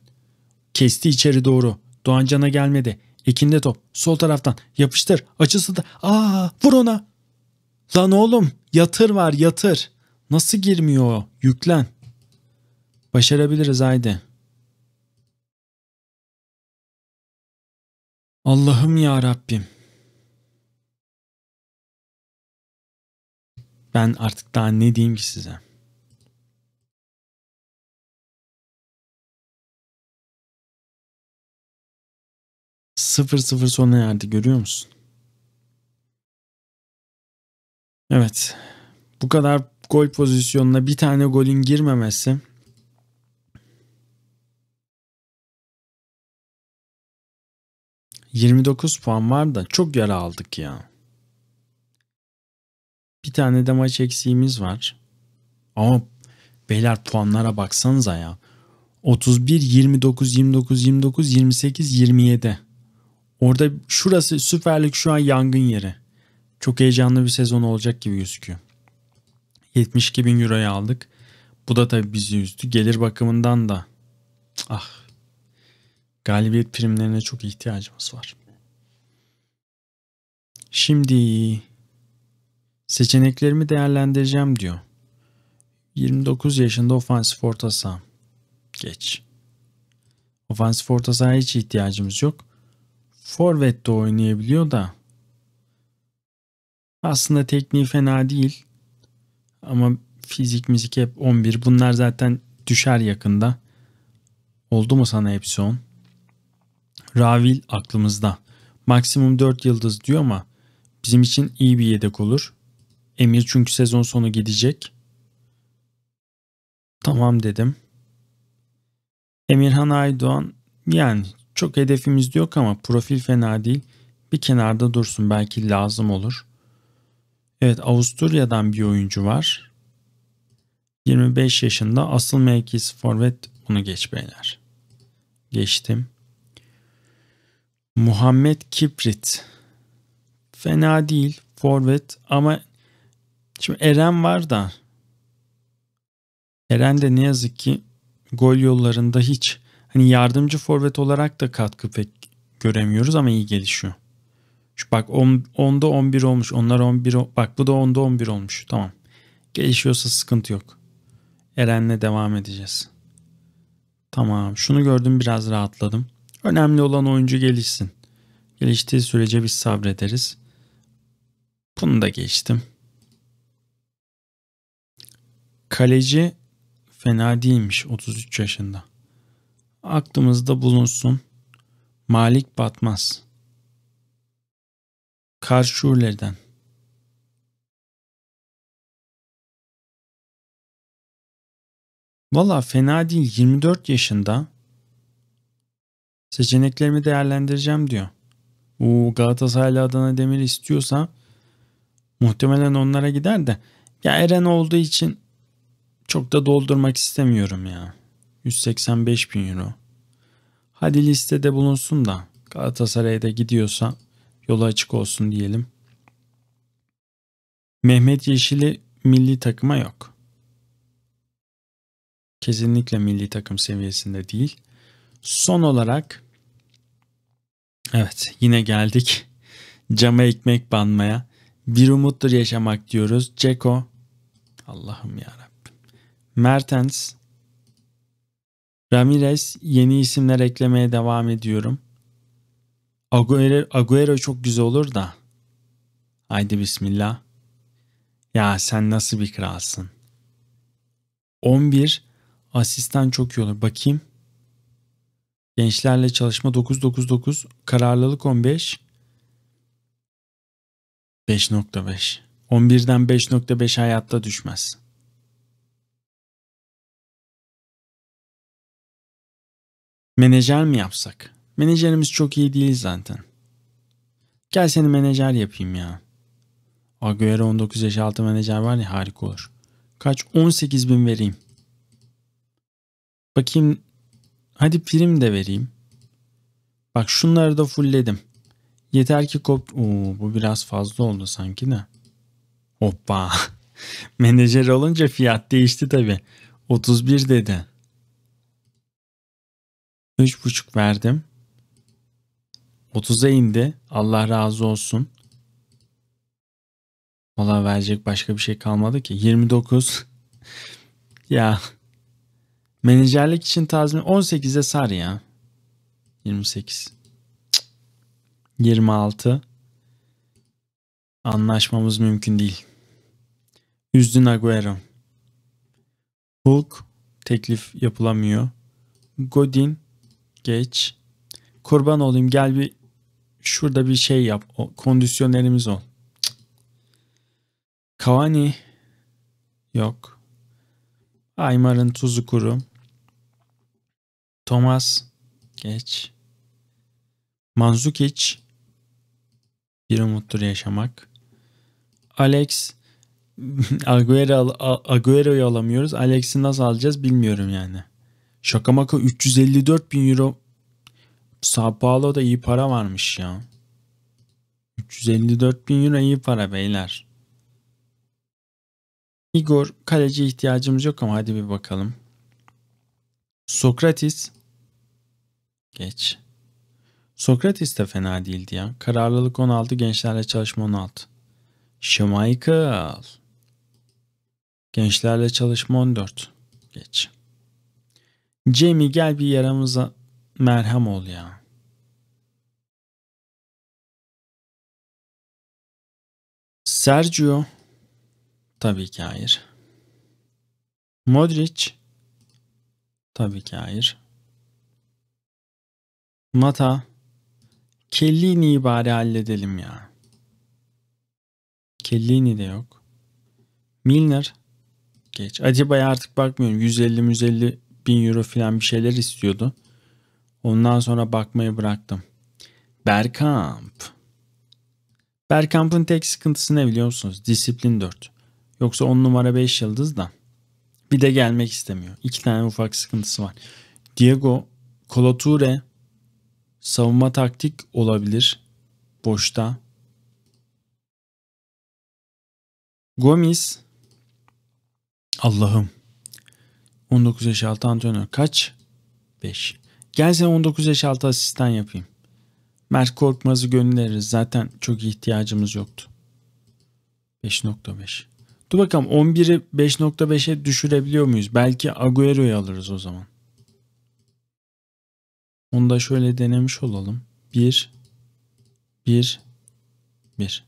Kesti içeri doğru. Doğancan'a gelmedi. Ekinde top. Sol taraftan. Yapıştır. Açısı da. Aa, vur ona. Lan oğlum yatır var yatır. Nasıl girmiyor o? Yüklen. Başarabiliriz haydi. Allah'ım ya Rabbim. Ben artık daha ne diyeyim ki size? Sıfır sıfır sona erdi görüyor musun? Evet. Bu kadar gol pozisyonuna bir tane golün girmemesi 29 puan var da çok yara aldık ya. Bir tane de maç eksiğimiz var. Ama beyler puanlara baksanıza ya. 31, 29, 29, 29, 28, 27. Orada şurası süperlik şu an yangın yeri. Çok heyecanlı bir sezon olacak gibi gözüküyor. 72 bin euroya aldık. Bu da tabii bizi üzdü. Gelir bakımından da ah galibiyet primlerine çok ihtiyacımız var. Şimdi seçeneklerimi değerlendireceğim diyor. 29 yaşında ofansif orta saha. Geç. Ofansif orta sahaya hiç ihtiyacımız yok. Forvet de oynayabiliyor da aslında tekniği fena değil. Ama fizik müzik hep 11. Bunlar zaten düşer yakında. Oldu mu sana hepsi 10? Ravil aklımızda. Maksimum 4 yıldız diyor ama bizim için iyi bir yedek olur. Emir çünkü sezon sonu gidecek. Tamam dedim. Emirhan Aydoğan yani çok hedefimiz yok ama profil fena değil. Bir kenarda dursun belki lazım olur. Evet Avusturya'dan bir oyuncu var. 25 yaşında asıl mevkisi forvet bunu geç beyler. Geçtim. Muhammed Kiprit. Fena değil. Forvet ama şimdi Eren var da Eren de ne yazık ki gol yollarında hiç hani yardımcı forvet olarak da katkı pek göremiyoruz ama iyi gelişiyor. Şu bak 10, 10'da 11 olmuş. Onlar 11 bak bu da 10'da 11 olmuş. Tamam. Gelişiyorsa sıkıntı yok. Eren'le devam edeceğiz. Tamam. Şunu gördüm biraz rahatladım. Önemli olan oyuncu gelişsin. Geliştiği sürece biz sabrederiz. Bunu da geçtim. Kaleci fena değilmiş 33 yaşında. Aklımızda bulunsun. Malik Batmaz. Karşuler'den. Valla fena değil 24 yaşında Seçeneklerimi değerlendireceğim diyor. O Galatasaraylı Adana Demir istiyorsa muhtemelen onlara gider de ya Eren olduğu için çok da doldurmak istemiyorum ya. 185 bin euro. Hadi listede bulunsun da Galatasaray'da gidiyorsa yolu açık olsun diyelim. Mehmet Yeşil'i milli takıma yok. Kesinlikle milli takım seviyesinde değil. Son olarak evet yine geldik cama ekmek banmaya. Bir umuttur yaşamak diyoruz. Ceko Allah'ım ya Rabbim. Mertens Ramirez yeni isimler eklemeye devam ediyorum. Agüero, Agüero çok güzel olur da. Haydi bismillah. Ya sen nasıl bir kralsın. 11 asistan çok iyi olur. Bakayım. Gençlerle çalışma 999, kararlılık 15. 5.5. 11'den 5.5 hayatta düşmez. Menajer mi yapsak? Menajerimiz çok iyi değil zaten. Gel seni menajer yapayım ya. Agüero 19 yaş altı menajer var ya harika olur. Kaç? 18 bin vereyim. Bakayım Hadi prim de vereyim. Bak şunları da fullledim. Yeter ki kop... Oo, bu biraz fazla oldu sanki de. Hoppa. Menajer olunca fiyat değişti tabi. 31 dedi. 3,5 verdim. 30'a indi. Allah razı olsun. Valla verecek başka bir şey kalmadı ki. 29. ya Menajerlik için tazmin 18'e sar ya. 28. 26. Anlaşmamız mümkün değil. Üzdün Agüero. Hulk teklif yapılamıyor. Godin geç. Kurban olayım gel bir şurada bir şey yap. O, kondisyonerimiz ol. Cık. Cavani yok. Aymar'ın tuzu kurum Thomas geç. Manzukic bir umuttur yaşamak. Alex Agüero, Agüero'yu alamıyoruz. Alex'i nasıl alacağız bilmiyorum yani. Şaka maka 354 bin euro. Sao Paulo'da iyi para varmış ya. 354 bin euro iyi para beyler. Igor kaleci ihtiyacımız yok ama hadi bir bakalım. Sokratis Geç. Sokrates de fena değildi ya. Kararlılık 16, gençlerle çalışma 16. Schmeichel. Gençlerle çalışma 14. Geç. Jamie gel bir yaramıza merhem ol ya. Sergio. Tabii ki hayır. Modric. Tabii ki hayır. Mata. Kellini bari halledelim ya. Kellini de yok. Milner. Geç. Acaba'ya artık bakmıyorum. 150 150 bin euro falan bir şeyler istiyordu. Ondan sonra bakmayı bıraktım. Berkamp. Berkamp'ın tek sıkıntısı ne biliyor musunuz? Disiplin 4. Yoksa 10 numara 5 yıldız da. Bir de gelmek istemiyor. İki tane ufak sıkıntısı var. Diego Coloture Savunma taktik olabilir. Boşta. Gomis. Allah'ım. 19 yaş altı antrenör. Kaç? 5. Gel sen 19 yaş altı asistan yapayım. Mert Korkmaz'ı göndeririz. Zaten çok ihtiyacımız yoktu. 5.5. Dur bakalım 11'i 5.5'e düşürebiliyor muyuz? Belki Agüero'yu alırız o zaman. Onu da şöyle denemiş olalım. 1, 1, 1.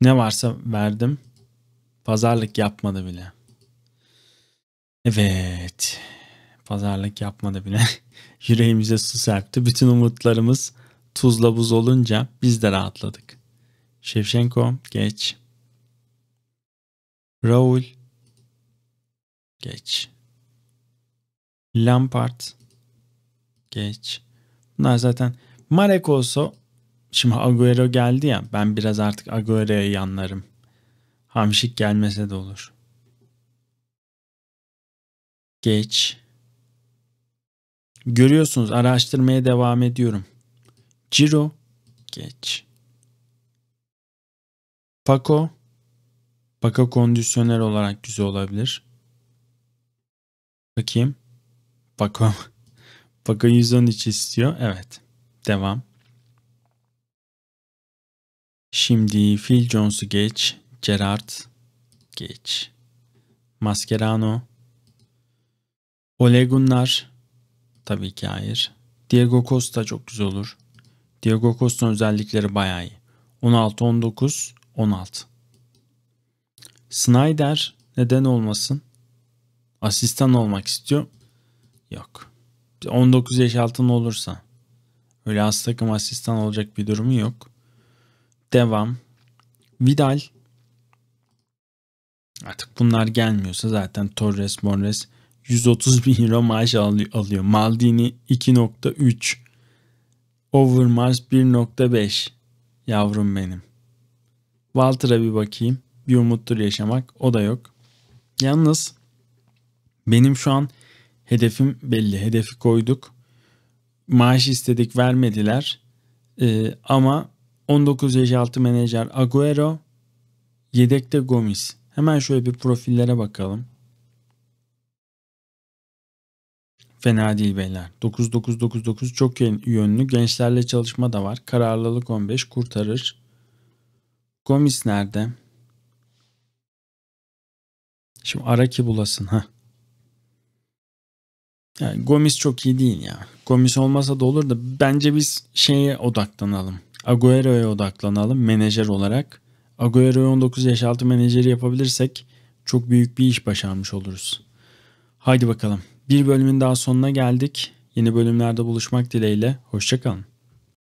Ne varsa verdim. Pazarlık yapmadı bile. Evet. Pazarlık yapmadı bile. Yüreğimize su serpti. Bütün umutlarımız tuzla buz olunca biz de rahatladık. Şevşenko geç. Raul geç. Lampard geç. Bunlar zaten Marek olsa şimdi Agüero geldi ya ben biraz artık Agüero'ya yanlarım. Hamşik gelmese de olur. Geç. Görüyorsunuz araştırmaya devam ediyorum. Ciro geç. Paco Paco kondisyoner olarak güzel olabilir. Bakayım. Paco fakat 113 istiyor. Evet. Devam. Şimdi Phil Jones'u geç. Gerard geç. Mascherano. Ole Gunnar. Tabii ki hayır. Diego Costa çok güzel olur. Diego Costa'nın özellikleri bayağı iyi. 16, 19, 16. Snyder neden olmasın? Asistan olmak istiyor. Yok. 19 yaş altın olursa. Öyle az takım asistan olacak bir durumu yok. Devam. Vidal. Artık bunlar gelmiyorsa zaten Torres, Morres 130 bin euro maaş alıyor. Maldini 2.3. Overmars 1.5. Yavrum benim. Walter'a bir bakayım. Bir umuttur yaşamak. O da yok. Yalnız benim şu an hedefim belli. Hedefi koyduk. Maaş istedik vermediler. Ee, ama 19 yaş altı menajer Agüero, yedekte Gomis. Hemen şöyle bir profillere bakalım. Fena değil beyler. 9999 çok yönlü. Gençlerle çalışma da var. Kararlılık 15 kurtarır. Gomis nerede? Şimdi ara ki bulasın. ha. Yani Gomis çok iyi değil ya. Gomis olmasa da olur da bence biz şeye odaklanalım. Agüero'ya odaklanalım menajer olarak. Agüero'yu 19 yaş altı menajeri yapabilirsek çok büyük bir iş başarmış oluruz. Haydi bakalım. Bir bölümün daha sonuna geldik. Yeni bölümlerde buluşmak dileğiyle. Hoşçakalın.